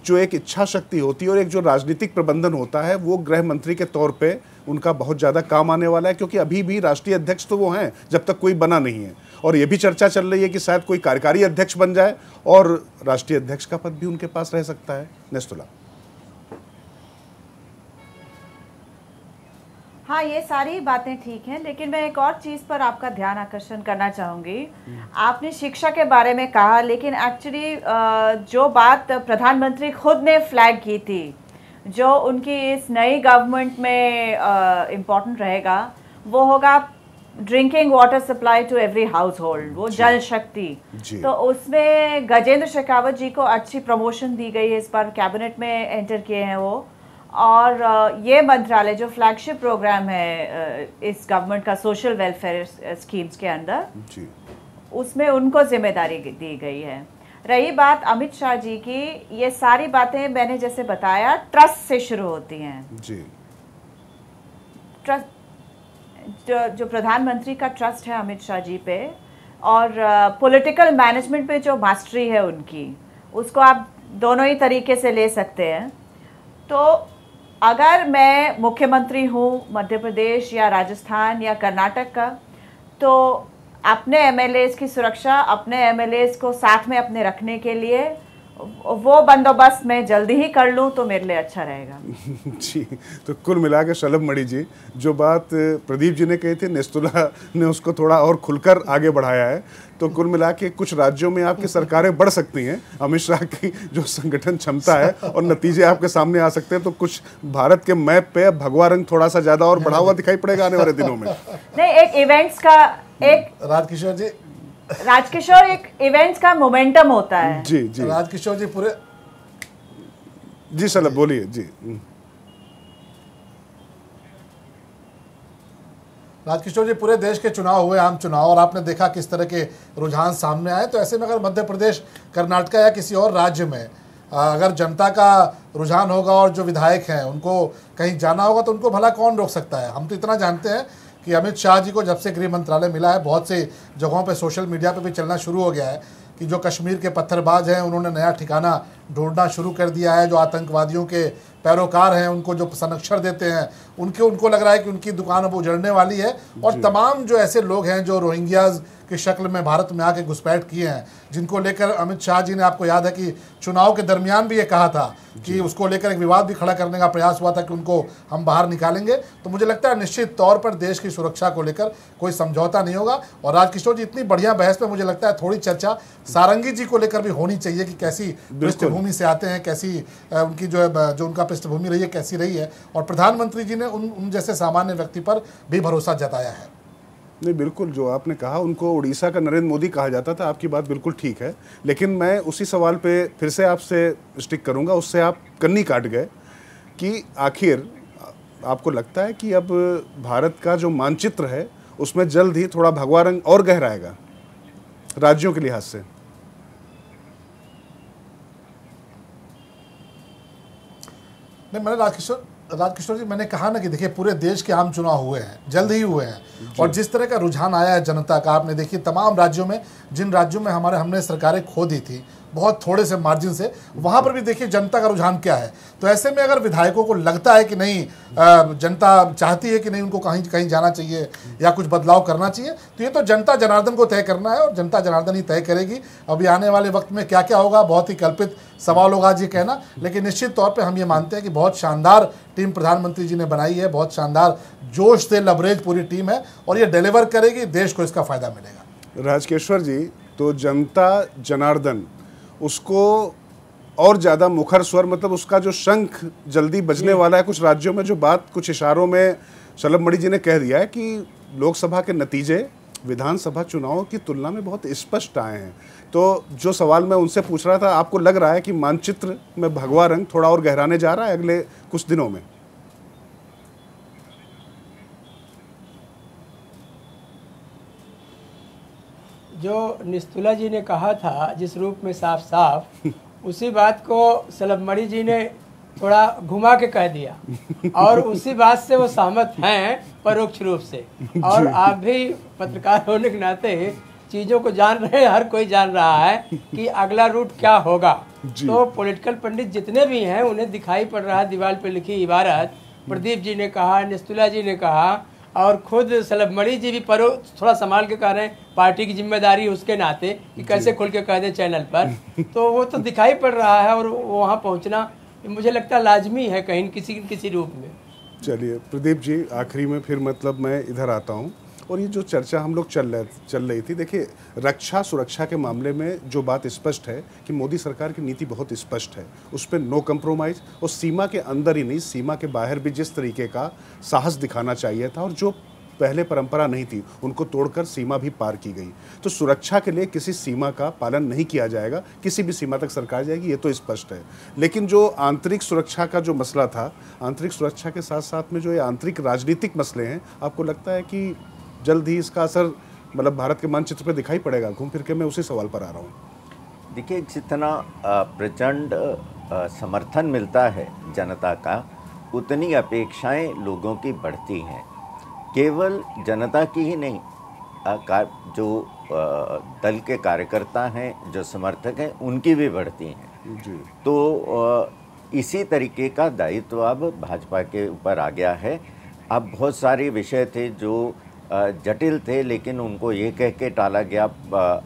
जो एक इच्छा शक्ति होती है और एक जो राजनीतिक प्रबंधन होता है वो गृह मंत्री के तौर पे उनका बहुत ज़्यादा काम आने वाला है क्योंकि अभी भी राष्ट्रीय अध्यक्ष तो वो हैं जब तक कोई बना नहीं है और ये भी चर्चा चल रही है कि शायद कोई कार्यकारी अध्यक्ष बन जाए और राष्ट्रीय अध्यक्ष का पद भी उनके पास रह सकता है नेस्तुला हाँ ये सारी बातें ठीक हैं लेकिन मैं एक और चीज़ पर आपका ध्यान आकर्षण करना चाहूँगी हम्म। आपने शिक्षा के बारे में कहा लेकिन एक्चुअली जो बात प्रधानमंत्री खुद ने फ्लैग की थी जो उनकी इस नई गवर्नमेंट में इम्पोर्टेंट रहेगा वो होगा drinking water supply to every household वो जल शक्ति तो उसमें गजेंद्र शेखावत जी को अच्छी प्रमोशन दी गई है इस बार कैबिनेट में एंटर किए हैं वो और ये मंत्रालय जो फ्लैगशिप प्रोग्राम है इस गवर्नमेंट का सोशल वेलफेयर स्कीम्स के अंदर जी। उसमें उनको जिम्मेदारी दी गई है रही बात अमित शाह जी की ये सारी बातें मैंने जैसे बताया ट्रस्ट से शुरू होती हैं जी ट्रस्ट जो, जो प्रधानमंत्री का ट्रस्ट है अमित शाह जी पे और पॉलिटिकल मैनेजमेंट पे जो मास्टरी है उनकी उसको आप दोनों ही तरीके से ले सकते हैं तो अगर मैं मुख्यमंत्री हूँ मध्य प्रदेश या राजस्थान या कर्नाटक का तो अपने एम की सुरक्षा अपने एम को साथ में अपने रखने के लिए वो बंदोबस्त मैं जल्दी ही कर लूँ तो मेरे लिए अच्छा रहेगा जी तो कुल मिला के शलभ मणि जी जो बात प्रदीप जी ने कही थी नेस्तुला ने उसको थोड़ा और खुलकर आगे बढ़ाया है तो कुल मिला के कुछ राज्यों में आपकी सरकारें बढ़ सकती हैं अमित शाह की जो संगठन क्षमता है और नतीजे आपके सामने आ सकते हैं तो कुछ भारत के मैप पे भगवा रंग थोड़ा सा ज़्यादा और बढ़ा हुआ दिखाई पड़ेगा आने वाले दिनों में नहीं एक इवेंट्स का एक राजकिशोर जी राजकिशोर एक इवेंट्स का मोमेंटम होता है जी जी राजकिशोर जी पूरे जी सर बोलिए जी राजकिशोर जी पूरे देश के चुनाव हुए आम चुनाव और आपने देखा किस तरह के रुझान सामने आए तो ऐसे में अगर मध्य प्रदेश कर्नाटका या किसी और राज्य में अगर जनता का रुझान होगा और जो विधायक हैं उनको कहीं जाना होगा तो उनको भला कौन रोक सकता है हम तो इतना जानते हैं कि अमित शाह जी को जब से गृह मंत्रालय मिला है बहुत से जगहों पर सोशल मीडिया पर भी चलना शुरू हो गया है कि जो कश्मीर के पत्थरबाज हैं उन्होंने नया ठिकाना ढूंढना शुरू कर दिया है जो आतंकवादियों के पैरोकार हैं उनको जो संरक्षण देते हैं उनके उनको लग रहा है कि उनकी दुकान अब उजड़ने वाली है और तमाम जो ऐसे लोग हैं जो रोहिंग्याज़ की शक्ल में भारत में आके घुसपैठ किए हैं जिनको लेकर अमित शाह जी ने आपको याद है कि चुनाव के दरमियान भी ये कहा था कि उसको लेकर एक विवाद भी खड़ा करने का प्रयास हुआ था कि उनको हम बाहर निकालेंगे तो मुझे लगता है निश्चित तौर पर देश की सुरक्षा को लेकर कोई समझौता नहीं होगा और राजकिशोर जी इतनी बढ़िया बहस में मुझे लगता है थोड़ी चर्चा सारंगी जी को लेकर भी होनी चाहिए कि कैसी पृष्ठभूमि से आते हैं कैसी उनकी जो है जो उनका पृष्ठभूमि रही है कैसी रही है और प्रधानमंत्री जी ने उन उन जैसे सामान्य व्यक्ति पर भी भरोसा जताया है नहीं बिल्कुल जो आपने कहा उनको उड़ीसा का नरेंद्र मोदी कहा जाता था आपकी बात बिल्कुल ठीक है लेकिन मैं उसी सवाल पे फिर से आपसे स्टिक करूंगा उससे आप कन्नी काट गए कि आखिर आपको लगता है कि अब भारत का जो मानचित्र है उसमें जल्द ही थोड़ा भगवा रंग और गहराएगा राज्यों के लिहाज से नहीं मैंने राजकिशोर राजकिशोर जी मैंने कहा ना कि देखिए पूरे देश के आम चुनाव हुए हैं जल्द ही हुए हैं और जिस तरह का रुझान आया है जनता का आपने देखिए तमाम राज्यों में जिन राज्यों में हमारे हमने सरकारें खो दी थी बहुत थोड़े से मार्जिन से वहाँ पर भी देखिए जनता का रुझान क्या है तो ऐसे में अगर विधायकों को लगता है कि नहीं जनता चाहती है कि नहीं उनको कहीं कहीं जाना चाहिए या कुछ बदलाव करना चाहिए तो ये तो जनता जनार्दन को तय करना है और जनता जनार्दन ही तय करेगी अभी आने वाले वक्त में क्या क्या होगा बहुत ही कल्पित सवाल होगा आज कहना लेकिन निश्चित तौर पर हम ये मानते हैं कि बहुत शानदार टीम प्रधानमंत्री जी ने बनाई है बहुत शानदार जोश से लबरेज पूरी टीम है और ये डिलीवर करेगी देश को इसका फ़ायदा मिलेगा राजकेश्वर जी तो जनता जनार्दन उसको और ज़्यादा मुखर स्वर मतलब उसका जो शंख जल्दी बजने वाला है कुछ राज्यों में जो बात कुछ इशारों में शलभ मणि जी ने कह दिया है कि लोकसभा के नतीजे विधानसभा चुनावों की तुलना में बहुत स्पष्ट आए हैं तो जो सवाल मैं उनसे पूछ रहा था आपको लग रहा है कि मानचित्र में भगवा रंग थोड़ा और गहराने जा रहा है अगले कुछ दिनों में जो निस्तुला जी ने कहा था जिस रूप में साफ साफ उसी बात को सलमड़ी जी ने थोड़ा घुमा के कह दिया और उसी बात से वो सहमत हैं परोक्ष रूप से और आप भी पत्रकार होने के नाते चीज़ों को जान रहे हैं हर कोई जान रहा है कि अगला रूट क्या होगा तो पॉलिटिकल पंडित जितने भी हैं उन्हें दिखाई पड़ रहा है दीवार पर लिखी इबारत प्रदीप जी ने कहा निस्तुला जी ने कहा और खुद सलभमणि जी भी परो थोड़ा संभाल के कह रहे हैं पार्टी की जिम्मेदारी उसके नाते कि कैसे खुल के कह दें चैनल पर तो वो तो दिखाई पड़ रहा है और वहाँ पहुँचना मुझे लगता है लाजमी है कहीं किसी किसी रूप में चलिए प्रदीप जी आखिरी में फिर मतलब मैं इधर आता हूँ और ये जो चर्चा हम लोग चल रहे चल रही थी देखिए रक्षा सुरक्षा के मामले में जो बात स्पष्ट है कि मोदी सरकार की नीति बहुत स्पष्ट है उस पर नो कम्प्रोमाइज़ और सीमा के अंदर ही नहीं सीमा के बाहर भी जिस तरीके का साहस दिखाना चाहिए था और जो पहले परंपरा नहीं थी उनको तोड़कर सीमा भी पार की गई तो सुरक्षा के लिए किसी सीमा का पालन नहीं किया जाएगा किसी भी सीमा तक सरकार जाएगी ये तो स्पष्ट है लेकिन जो आंतरिक सुरक्षा का जो मसला था आंतरिक सुरक्षा के साथ साथ में जो ये आंतरिक राजनीतिक मसले हैं आपको लगता है कि जल्द ही इसका असर मतलब भारत के मानचित्र पर दिखाई पड़ेगा घूम फिर के मैं उसी सवाल पर आ रहा हूँ देखिए जितना प्रचंड समर्थन मिलता है जनता का उतनी अपेक्षाएं लोगों की बढ़ती हैं केवल जनता की ही नहीं जो दल के कार्यकर्ता हैं जो समर्थक हैं उनकी भी बढ़ती हैं तो इसी तरीके का दायित्व अब भाजपा के ऊपर आ गया है अब बहुत सारे विषय थे जो जटिल थे लेकिन उनको ये कह के टाला गया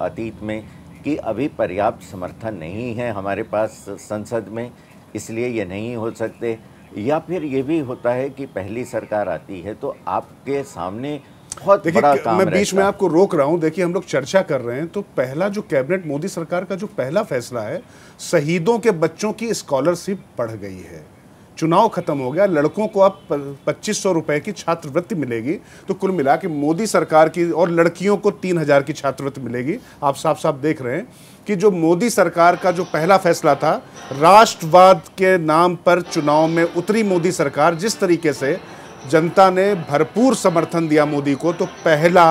अतीत में कि अभी पर्याप्त समर्थन नहीं है हमारे पास संसद में इसलिए ये नहीं हो सकते या फिर ये भी होता है कि पहली सरकार आती है तो आपके सामने बहुत बड़ा काम मैं बीच में आपको रोक रहा हूं देखिए हम लोग चर्चा कर रहे हैं तो पहला जो कैबिनेट मोदी सरकार का जो पहला फैसला है शहीदों के बच्चों की स्कॉलरशिप बढ़ गई है चुनाव खत्म हो गया लड़कों को अब पच्चीस सौ रुपये की छात्रवृत्ति मिलेगी तो कुल मिला के मोदी सरकार की और लड़कियों को तीन हज़ार की छात्रवृत्ति मिलेगी आप साफ साफ देख रहे हैं कि जो मोदी सरकार का जो पहला फैसला था राष्ट्रवाद के नाम पर चुनाव में उतरी मोदी सरकार जिस तरीके से जनता ने भरपूर समर्थन दिया मोदी को तो पहला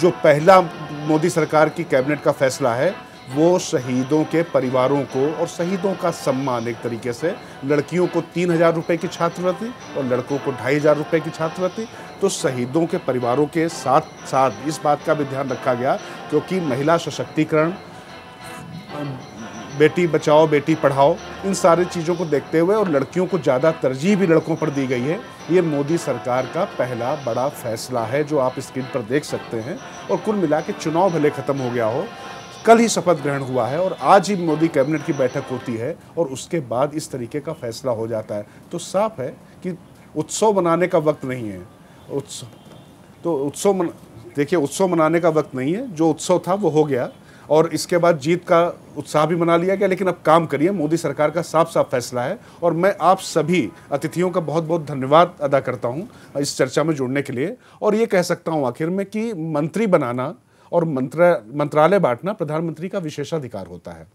जो पहला मोदी सरकार की कैबिनेट का फैसला है वो शहीदों के परिवारों को और शहीदों का सम्मान एक तरीके से लड़कियों को तीन हज़ार रुपये की छात्रवृत्ति और लड़कों को ढाई हज़ार रुपये की छात्रवृत्ति तो शहीदों के परिवारों के साथ साथ इस बात का भी ध्यान रखा गया क्योंकि महिला सशक्तिकरण बेटी बचाओ बेटी पढ़ाओ इन सारी चीज़ों को देखते हुए और लड़कियों को ज़्यादा तरजीह भी लड़कों पर दी गई है ये मोदी सरकार का पहला बड़ा फैसला है जो आप स्क्रीन पर देख सकते हैं और कुल मिला के चुनाव भले ख़त्म हो गया हो कल ही शपथ ग्रहण हुआ है और आज ही मोदी कैबिनेट की बैठक होती है और उसके बाद इस तरीके का फैसला हो जाता है तो साफ है कि उत्सव मनाने का वक्त नहीं है उत्सव तो उत्सव मन देखिए उत्सव मनाने का वक्त नहीं है जो उत्सव था वो हो गया और इसके बाद जीत का उत्साह भी मना लिया गया लेकिन अब काम करिए मोदी सरकार का साफ साफ फैसला है और मैं आप सभी अतिथियों का बहुत बहुत धन्यवाद अदा करता हूँ इस चर्चा में जुड़ने के लिए और ये कह सकता हूँ आखिर में कि मंत्री बनाना और मंत्र मंत्रालय बांटना प्रधानमंत्री का विशेषाधिकार होता है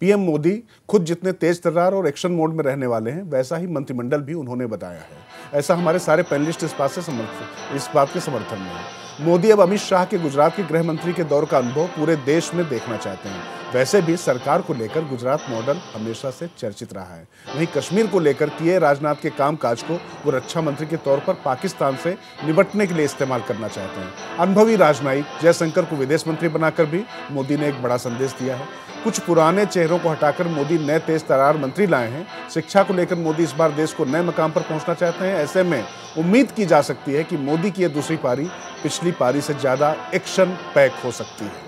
पीएम मोदी खुद जितने तेज तर्रार और एक्शन मोड में रहने वाले हैं वैसा ही मंत्रिमंडल भी उन्होंने बताया है ऐसा हमारे सारे पैनलिस्ट इस बात से समर्थ इस बात के समर्थन में है मोदी अब अमित शाह के गुजरात के गृह मंत्री के दौर का अनुभव पूरे देश में देखना चाहते हैं वैसे भी सरकार को लेकर गुजरात मॉडल हमेशा से चर्चित रहा है वहीं कश्मीर को लेकर किए राजनाथ के कामकाज को वो रक्षा मंत्री के तौर पर पाकिस्तान से निपटने के लिए इस्तेमाल करना चाहते हैं अनुभवी राजनयिक जयशंकर को विदेश मंत्री बनाकर भी मोदी ने एक बड़ा संदेश दिया है कुछ पुराने चेहरों को हटाकर मोदी नए तेज तरार मंत्री लाए हैं शिक्षा को लेकर मोदी इस बार देश को नए मकाम पर पहुंचना चाहते हैं ऐसे में उम्मीद की जा सकती है कि मोदी की यह दूसरी पारी पिछली पारी से ज़्यादा एक्शन पैक हो सकती है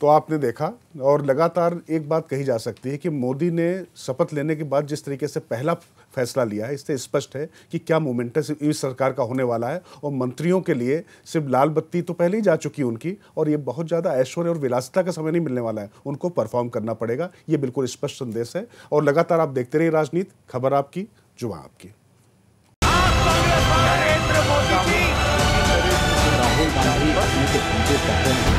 तो आपने देखा और लगातार एक बात कही जा सकती है कि मोदी ने शपथ लेने के बाद जिस तरीके से पहला फैसला लिया है इससे स्पष्ट है कि क्या मोमेंटस इस सरकार का होने वाला है और मंत्रियों के लिए सिर्फ लाल बत्ती तो पहले ही जा चुकी है उनकी और ये बहुत ज़्यादा ऐश्वर्य और विलासिता का समय नहीं मिलने वाला है उनको परफॉर्म करना पड़ेगा ये बिल्कुल स्पष्ट संदेश है और लगातार आप देखते रहिए राजनीति खबर आपकी जुबा आपकी राहुल गांधी